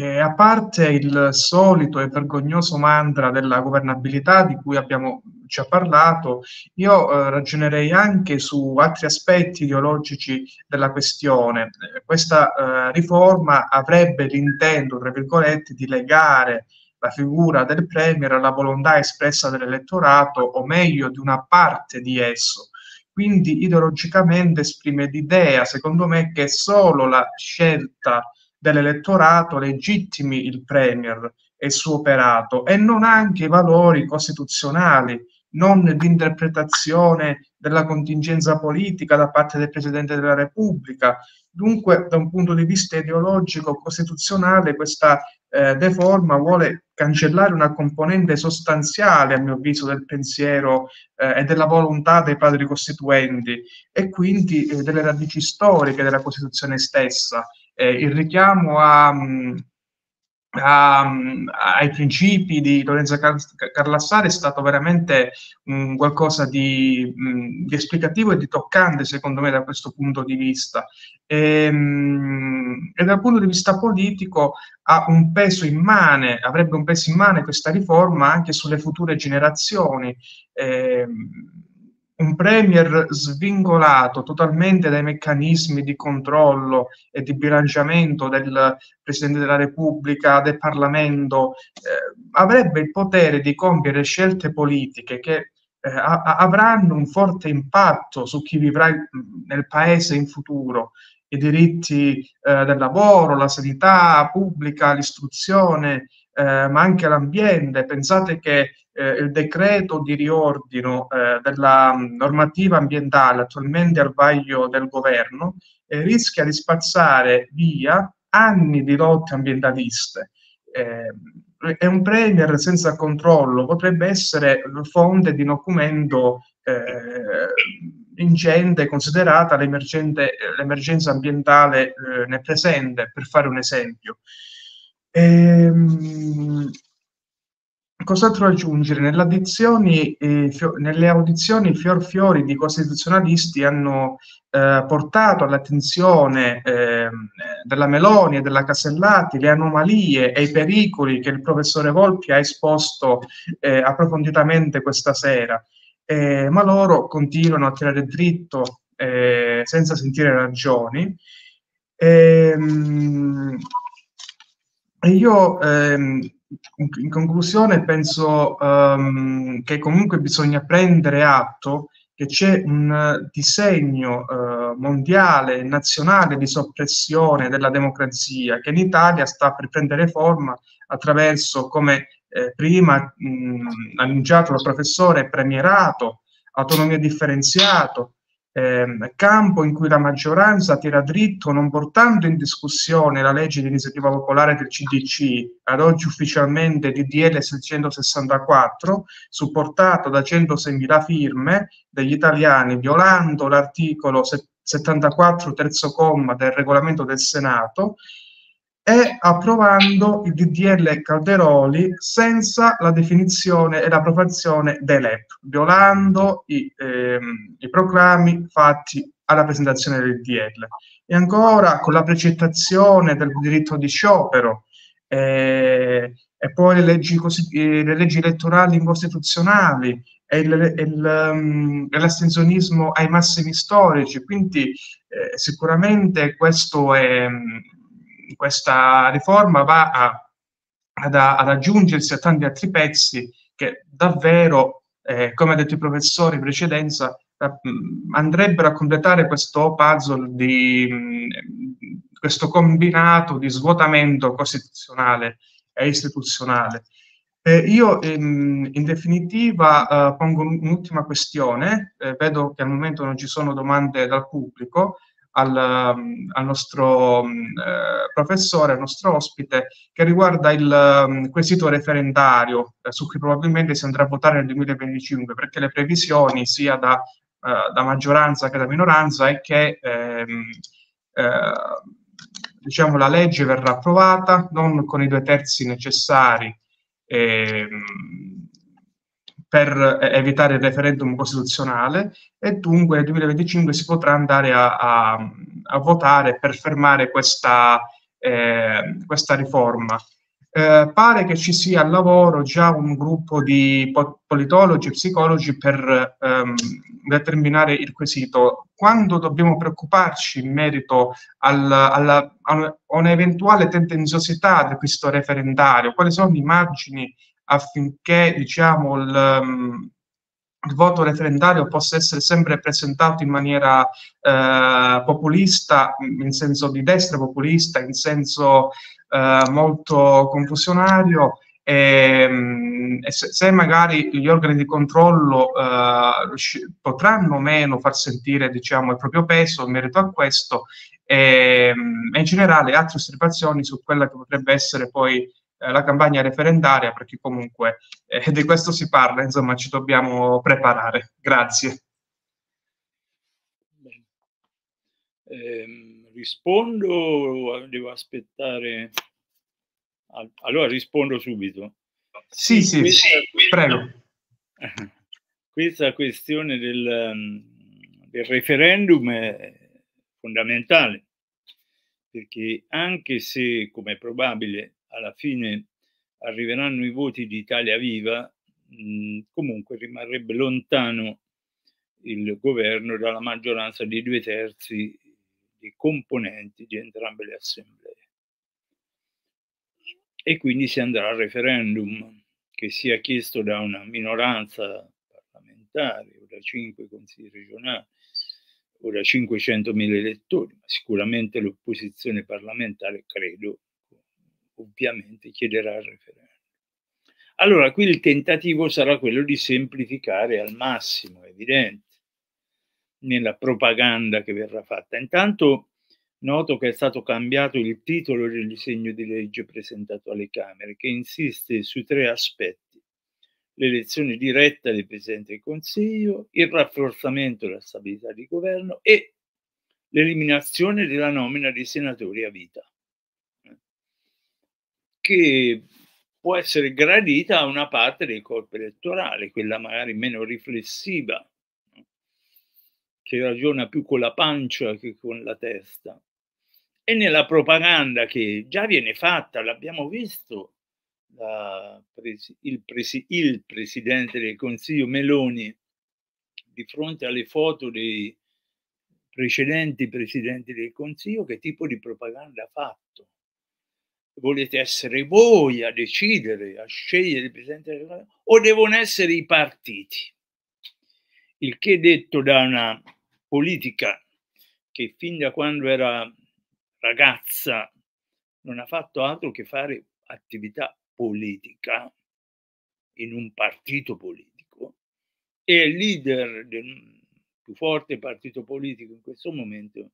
[SPEAKER 3] eh, a parte il solito e vergognoso mantra della governabilità di cui abbiamo già parlato, io eh, ragionerei anche su altri aspetti ideologici della questione. Questa eh, riforma avrebbe l'intento, tra virgolette, di legare la figura del Premier alla volontà espressa dell'elettorato, o meglio di una parte di esso quindi ideologicamente esprime l'idea, secondo me, che solo la scelta dell'elettorato legittimi il Premier e il suo operato e non anche i valori costituzionali, non l'interpretazione della contingenza politica da parte del Presidente della Repubblica. Dunque, da un punto di vista ideologico costituzionale, questa eh, deforma vuole cancellare una componente sostanziale, a mio avviso, del pensiero eh, e della volontà dei padri costituenti e quindi eh, delle radici storiche della Costituzione stessa eh, il richiamo a, mm, a, mm, ai principi di Lorenzo Carlassare è stato veramente um, qualcosa di, um, di, esplicativo e di toccante, secondo me, da questo punto di vista. E, um, e dal punto di vista politico ha un peso immane, avrebbe un peso immane questa riforma anche sulle future generazioni. E, ehm, un premier svincolato totalmente dai meccanismi di controllo e di bilanciamento del Presidente della Repubblica, del Parlamento, eh, avrebbe il potere di compiere scelte politiche che eh, a- avranno un forte impatto su chi vivrà il, nel paese in futuro, i diritti eh, del lavoro, la sanità pubblica, l'istruzione, eh, ma anche l'ambiente. Pensate che eh, il decreto di riordino eh, della mm, normativa ambientale attualmente al vaglio del governo eh, rischia di spazzare via anni di lotte ambientaliste. Eh, è un premier senza controllo, potrebbe essere fonte di un documento vincente considerata l'emergenza ambientale nel presente, per fare un esempio. Ehm, cos'altro aggiungere? Nelle, eh, fio- nelle audizioni fior fiori di costituzionalisti hanno eh, portato all'attenzione eh, della Meloni e della Casellati le anomalie e i pericoli che il professore Volpi ha esposto eh, approfonditamente questa sera, eh, ma loro continuano a tirare dritto eh, senza sentire ragioni. Ehm, io ehm, in conclusione penso ehm, che comunque bisogna prendere atto che c'è un disegno eh, mondiale nazionale di soppressione della democrazia che in Italia sta per prendere forma attraverso, come eh, prima mh, annunciato dal professore, premierato, autonomia differenziato, eh, campo in cui la maggioranza tira dritto non portando in discussione la legge di iniziativa popolare del CDC, ad oggi ufficialmente DDL 664, supportato da 106.000 firme degli italiani, violando l'articolo 74 terzo comma del regolamento del Senato e approvando il DDL Calderoli senza la definizione e l'approvazione dei LEP, violando i, ehm, i proclami fatti alla presentazione del DDL. E ancora con la precettazione del diritto di sciopero eh, e poi le leggi, così, eh, le leggi elettorali incostituzionali e, il, il, um, l'astensionismo ai massimi storici. Quindi eh, sicuramente questo è... Mh, questa riforma va a, ad, ad, aggiungersi a tanti altri pezzi che davvero, eh, come ha detto i professori in precedenza, eh, andrebbero a completare questo puzzle di questo combinato di svuotamento costituzionale e istituzionale. Eh, io in, ehm, in definitiva eh, pongo un'ultima questione, eh, vedo che al momento non ci sono domande dal pubblico, al, um, al nostro um, eh, professore, al nostro ospite, che riguarda il um, quesito referendario eh, su cui probabilmente si andrà a votare nel 2025, perché le previsioni sia da, eh, da maggioranza che da minoranza è che ehm, eh, diciamo, la legge verrà approvata non con i due terzi necessari ehm, per eh, evitare il referendum costituzionale e dunque nel 2025 si potrà andare a, a, a votare per fermare questa, eh, questa riforma. Eh, pare che ci sia al lavoro già un gruppo di politologi e psicologi per ehm, determinare il quesito. Quando dobbiamo preoccuparci in merito al, alla, a un'eventuale tendenziosità di questo referendario? Quali sono le immagini? affinché diciamo, il, ehm, il voto referendario possa essere sempre presentato in maniera eh, populista, in senso di destra populista, in senso eh, molto confusionario. Ehm, e, se, magari gli organi di controllo eh, potranno meno far sentire diciamo, il proprio peso in merito a questo e, ehm, e in generale altre osservazioni su quella che potrebbe essere poi eh, la campagna referendaria, perché comunque eh, di questo si parla, insomma ci dobbiamo preparare. Grazie.
[SPEAKER 2] Eh, rispondo devo aspettare? Allora rispondo subito. Sì,
[SPEAKER 3] sì, questa, sì questa, prego.
[SPEAKER 2] Questa questione del, ehm, del referendum è fondamentale, perché anche se, come è probabile, alla fine arriveranno i voti di Italia Viva, mh, mm, comunque rimarrebbe lontano il governo dalla maggioranza di due terzi dei componenti di entrambe le assemblee. E quindi si andrà al referendum che sia chiesto da una minoranza parlamentare o da cinque consigli regionali o da 500.000 elettori, ma sicuramente l'opposizione parlamentare credo ovviamente chiederà il referendum. Allora, qui il tentativo sarà quello di semplificare al massimo, è evidente, nella propaganda che verrà fatta. Intanto noto che è stato cambiato il titolo del disegno di legge presentato alle Camere, che insiste su tre aspetti. L'elezione diretta del Presidente del Consiglio, il rafforzamento della stabilità di governo e l'eliminazione della nomina dei senatori a vita che può essere gradita a una parte del corpo elettorale, quella magari meno riflessiva, che ragiona più con la pancia che con la testa. E nella propaganda che già viene fatta, l'abbiamo visto, la presi il, presi il presidente del Consiglio Meloni di fronte alle foto dei precedenti presidenti del Consiglio, che tipo di propaganda ha fatto volete essere voi a decidere, a scegliere il Presidente della Repubblica, o devono essere i partiti? Il che detto da una politica che fin da quando era ragazza non ha fatto altro che fare attività politica in un partito politico e il leader del più forte partito politico in questo momento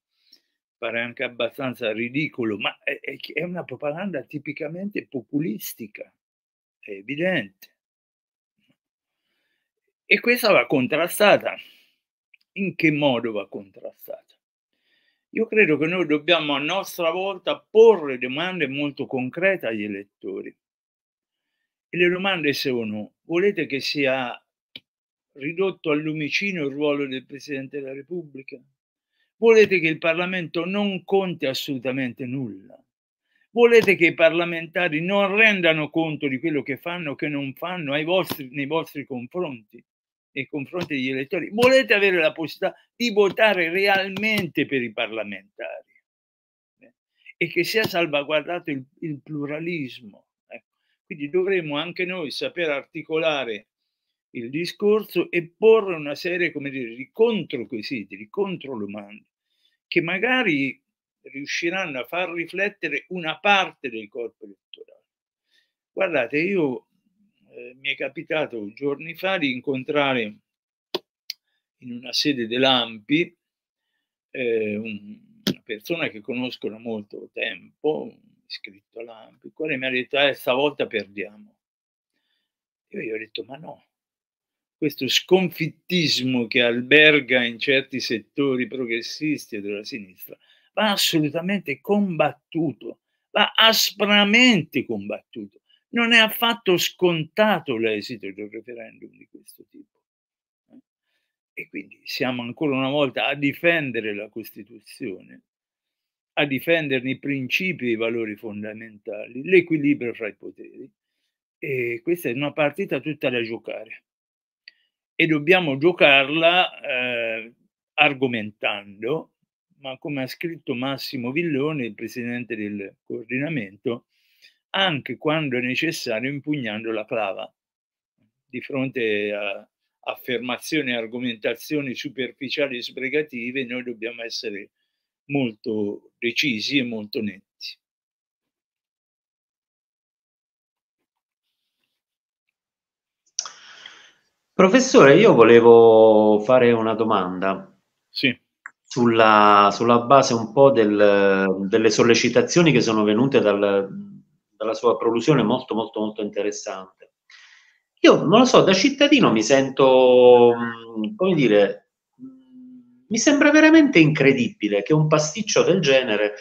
[SPEAKER 2] pare anche abbastanza ridicolo, ma è, è una propaganda tipicamente populistica, è evidente. E questa va contrastata. In che modo va contrastata? Io credo che noi dobbiamo a nostra volta porre domande molto concrete agli elettori. E le domande sono, volete che sia ridotto al lumicino il ruolo del Presidente della Repubblica? Volete che il Parlamento non conti assolutamente nulla. Volete che i parlamentari non rendano conto di quello che fanno o che non fanno vostri, nei vostri confronti, nei confronti degli elettori. Volete avere la possibilità di votare realmente per i parlamentari eh, e che sia salvaguardato il, il pluralismo. Ecco. Quindi dovremmo anche noi saper articolare il discorso e porre una serie, come dire, di controquesiti, di controdomande, che magari riusciranno a far riflettere una parte del corpo elettorale. Guardate, io eh, mi è capitato giorni fa di incontrare in una sede dell'AMPI eh, una persona che conosco da molto tempo, iscritto all'AMPI, il quale mi ha detto, eh, stavolta perdiamo. io gli ho detto, ma no, questo sconfittismo che alberga in certi settori progressisti e della sinistra va assolutamente combattuto, va aspramente combattuto. Non è affatto scontato l'esito del referendum di questo tipo. E quindi siamo ancora una volta a difendere la Costituzione, a difenderne i principi e i valori fondamentali, l'equilibrio fra i poteri. E questa è una partita tutta da giocare e dobbiamo giocarla eh, argomentando, ma come ha scritto Massimo Villone, il presidente del coordinamento, anche quando è necessario impugnando la clava di fronte a affermazioni e argomentazioni superficiali e sbrigative, noi dobbiamo essere molto decisi e molto netti.
[SPEAKER 1] Professore, io volevo fare una domanda. Sì. Sulla, sulla base un po' del, delle sollecitazioni che sono venute dal, dalla sua prolusione molto molto molto interessante. Io non lo so, da cittadino mi sento, mm, come dire, mm, mi sembra veramente incredibile che un pasticcio del genere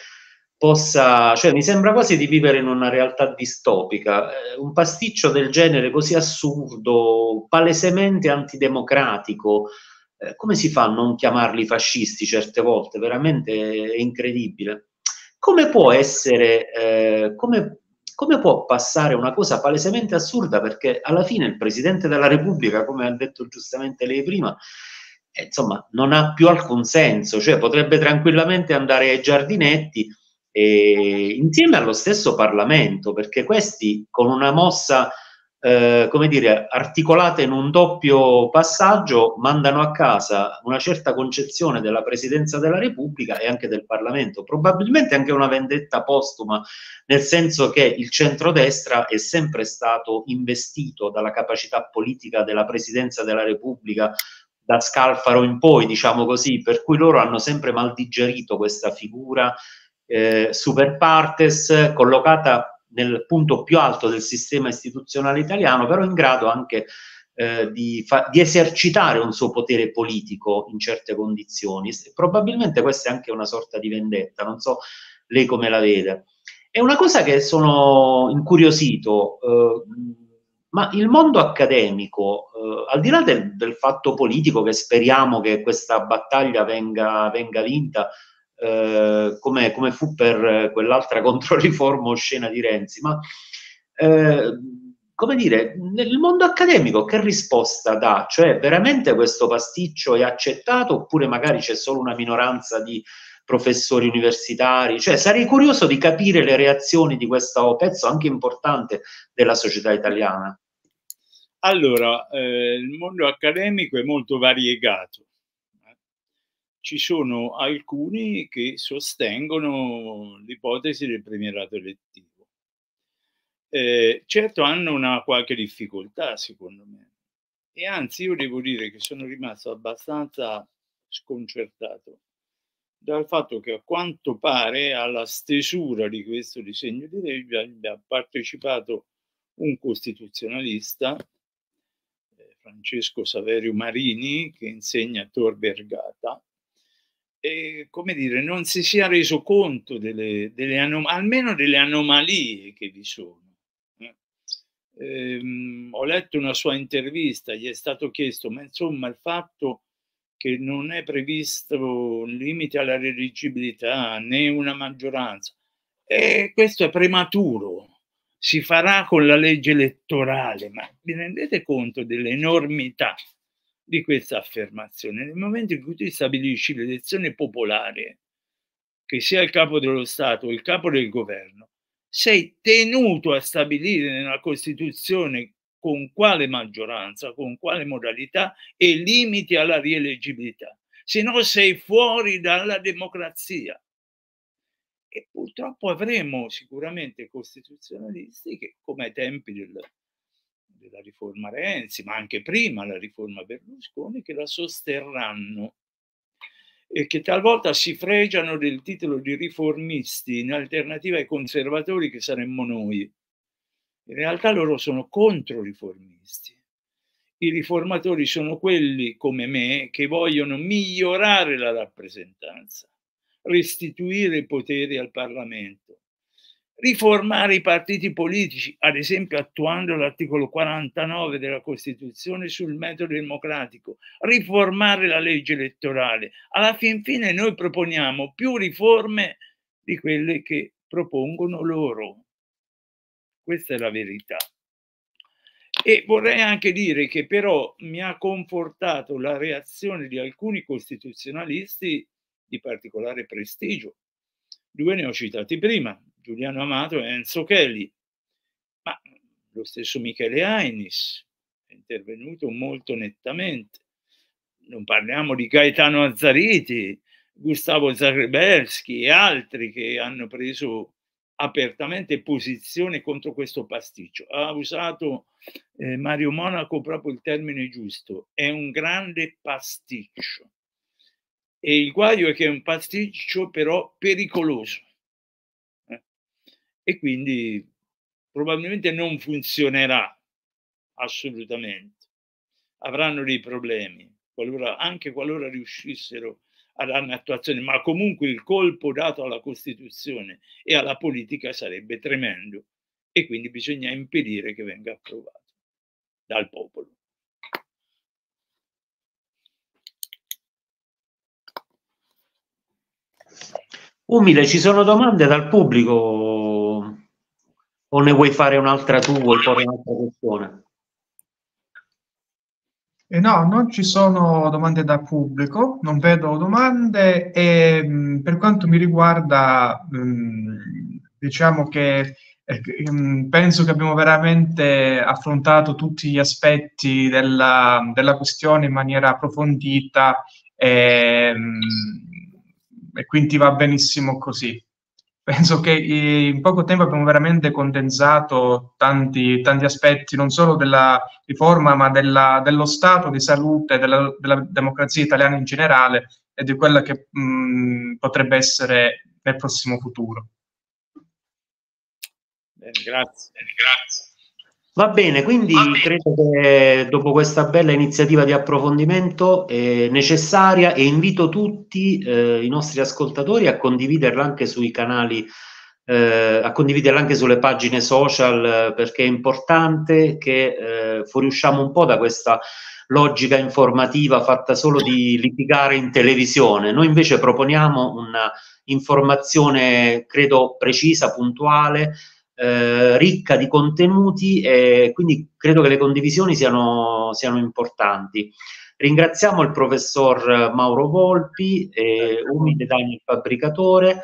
[SPEAKER 1] possa, cioè mi sembra quasi di vivere in una realtà distopica, eh, un pasticcio del genere così assurdo, palesemente antidemocratico, eh, come si fa a non chiamarli fascisti certe volte? Veramente è incredibile. Come può essere, eh, come, come può passare una cosa palesemente assurda? Perché alla fine il Presidente della Repubblica, come ha detto giustamente lei prima, eh, insomma, non ha più alcun senso, cioè potrebbe tranquillamente andare ai giardinetti insieme allo stesso Parlamento, perché questi con una mossa, eh, come dire, articolata in un doppio passaggio, mandano a casa una certa concezione della Presidenza della Repubblica e anche del Parlamento, probabilmente anche una vendetta postuma, nel senso che il centrodestra è sempre stato investito dalla capacità politica della Presidenza della Repubblica da Scalfaro in poi, diciamo così, per cui loro hanno sempre mal digerito questa figura eh, super partes, collocata nel punto più alto del sistema istituzionale italiano, però in grado anche eh, di, fa- di, esercitare un suo potere politico in certe condizioni. Probabilmente questa è anche una sorta di vendetta, non so lei come la vede. È una cosa che sono incuriosito, eh, ma il mondo accademico, eh, al di là del, del, fatto politico che speriamo che questa battaglia venga, venga vinta eh, come, come, fu per eh, quell'altra controriforma o scena di Renzi, ma eh, come dire, nel mondo accademico che risposta dà? Cioè veramente questo pasticcio è accettato oppure magari c'è solo una minoranza di professori universitari? Cioè sarei curioso di capire le reazioni di questo pezzo anche importante della società italiana.
[SPEAKER 2] Allora, eh, il mondo accademico è molto variegato ci sono alcuni che sostengono l'ipotesi del premierato elettivo. Eh, certo hanno una qualche difficoltà, secondo me, e anzi io devo dire che sono rimasto abbastanza sconcertato dal fatto che a quanto pare alla stesura di questo disegno di legge abbia partecipato un costituzionalista, eh, Francesco Saverio Marini, che insegna Tor Vergata, eh, come dire, non si sia reso conto delle, delle anom- almeno delle anomalie che vi sono. Eh, ehm, ho letto una sua intervista, gli è stato chiesto, ma insomma il fatto che non è previsto un limite alla religibilità né una maggioranza, e eh, questo è prematuro, si farà con la legge elettorale, ma vi rendete conto dell'enormità di questa affermazione. Nel momento in cui tu stabilisci l'elezione popolare, che sia il capo dello Stato o il capo del governo, sei tenuto a stabilire nella Costituzione con quale maggioranza, con quale modalità e limiti alla rieleggibilità, se no sei fuori dalla democrazia. E purtroppo avremo sicuramente costituzionalisti che, come ai tempi del della riforma Renzi, ma anche prima la riforma Berlusconi, che la sosterranno e che talvolta si fregiano del titolo di riformisti in alternativa ai conservatori che saremmo noi. In realtà loro sono contro riformisti. I riformatori sono quelli come me che vogliono migliorare la rappresentanza, restituire i poteri al Parlamento, riformare i partiti politici, ad esempio attuando l'articolo 49 della Costituzione sul metodo democratico, riformare la legge elettorale. Alla fin fine noi proponiamo più riforme di quelle che propongono loro. Questa è la verità. E vorrei anche dire che però mi ha confortato la reazione di alcuni costituzionalisti di particolare prestigio. Due ne ho citati prima, Giuliano Amato e Enzo Kelly, ma lo stesso Michele Ainis è intervenuto molto nettamente. Non parliamo di Gaetano Azzariti, Gustavo Zagrebelski e altri che hanno preso apertamente posizione contro questo pasticcio. Ha usato eh, Mario Monaco proprio il termine giusto, è un grande pasticcio. E il guaio è che è un pasticcio però pericoloso e quindi probabilmente non funzionerà assolutamente. Avranno dei problemi, qualora, anche qualora riuscissero a darne attuazione, ma comunque il colpo dato alla Costituzione e alla politica sarebbe tremendo e quindi bisogna impedire che venga approvato dal popolo.
[SPEAKER 1] Umile, ci sono domande dal pubblico, o ne vuoi fare un'altra tu, vuoi fare un'altra persona?
[SPEAKER 3] Eh no, non ci sono domande da pubblico, non vedo domande e mh, mm, per quanto mi riguarda mh, mm, diciamo che eh, mh, mm, penso che abbiamo veramente affrontato tutti gli aspetti della, della questione in maniera approfondita e, e quindi va benissimo così penso che eh, in poco tempo abbiamo veramente condensato tanti, tanti aspetti, non solo della riforma, ma della, dello stato di salute, della, della, democrazia italiana in generale e di quella che mh, potrebbe
[SPEAKER 1] essere nel prossimo futuro.
[SPEAKER 2] Bene, grazie. Bene,
[SPEAKER 1] grazie. Va bene, quindi Va bene. credo che dopo questa bella iniziativa di approfondimento eh, necessaria e invito tutti eh, i nostri ascoltatori a condividerla anche sui canali, eh, a condividerla anche sulle pagine social perché è importante che eh, fuoriusciamo un po' da questa logica informativa fatta solo di litigare in televisione. Noi invece proponiamo una informazione, credo, precisa, puntuale eh, ricca di contenuti e quindi credo che le condivisioni siano, siano importanti. Ringraziamo il professor Mauro Volpi, eh, umile Daniel Fabbricatore,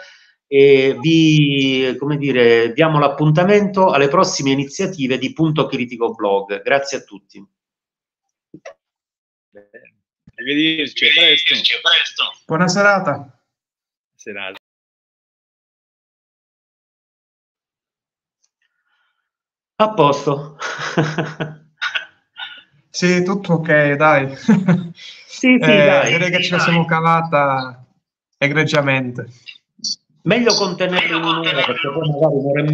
[SPEAKER 1] e vi dire, diamo l'appuntamento alle prossime iniziative di Punto Critico Blog. Grazie a tutti.
[SPEAKER 2] Arrivederci, a presto.
[SPEAKER 1] Buona serata.
[SPEAKER 2] Serata.
[SPEAKER 3] A
[SPEAKER 1] posto.
[SPEAKER 3] sì, tutto ok, dai. sì, sì, eh, dai, Direi sì, che ce la siamo cavata egregiamente. Meglio contenere in un'ora, perché poi magari un'ora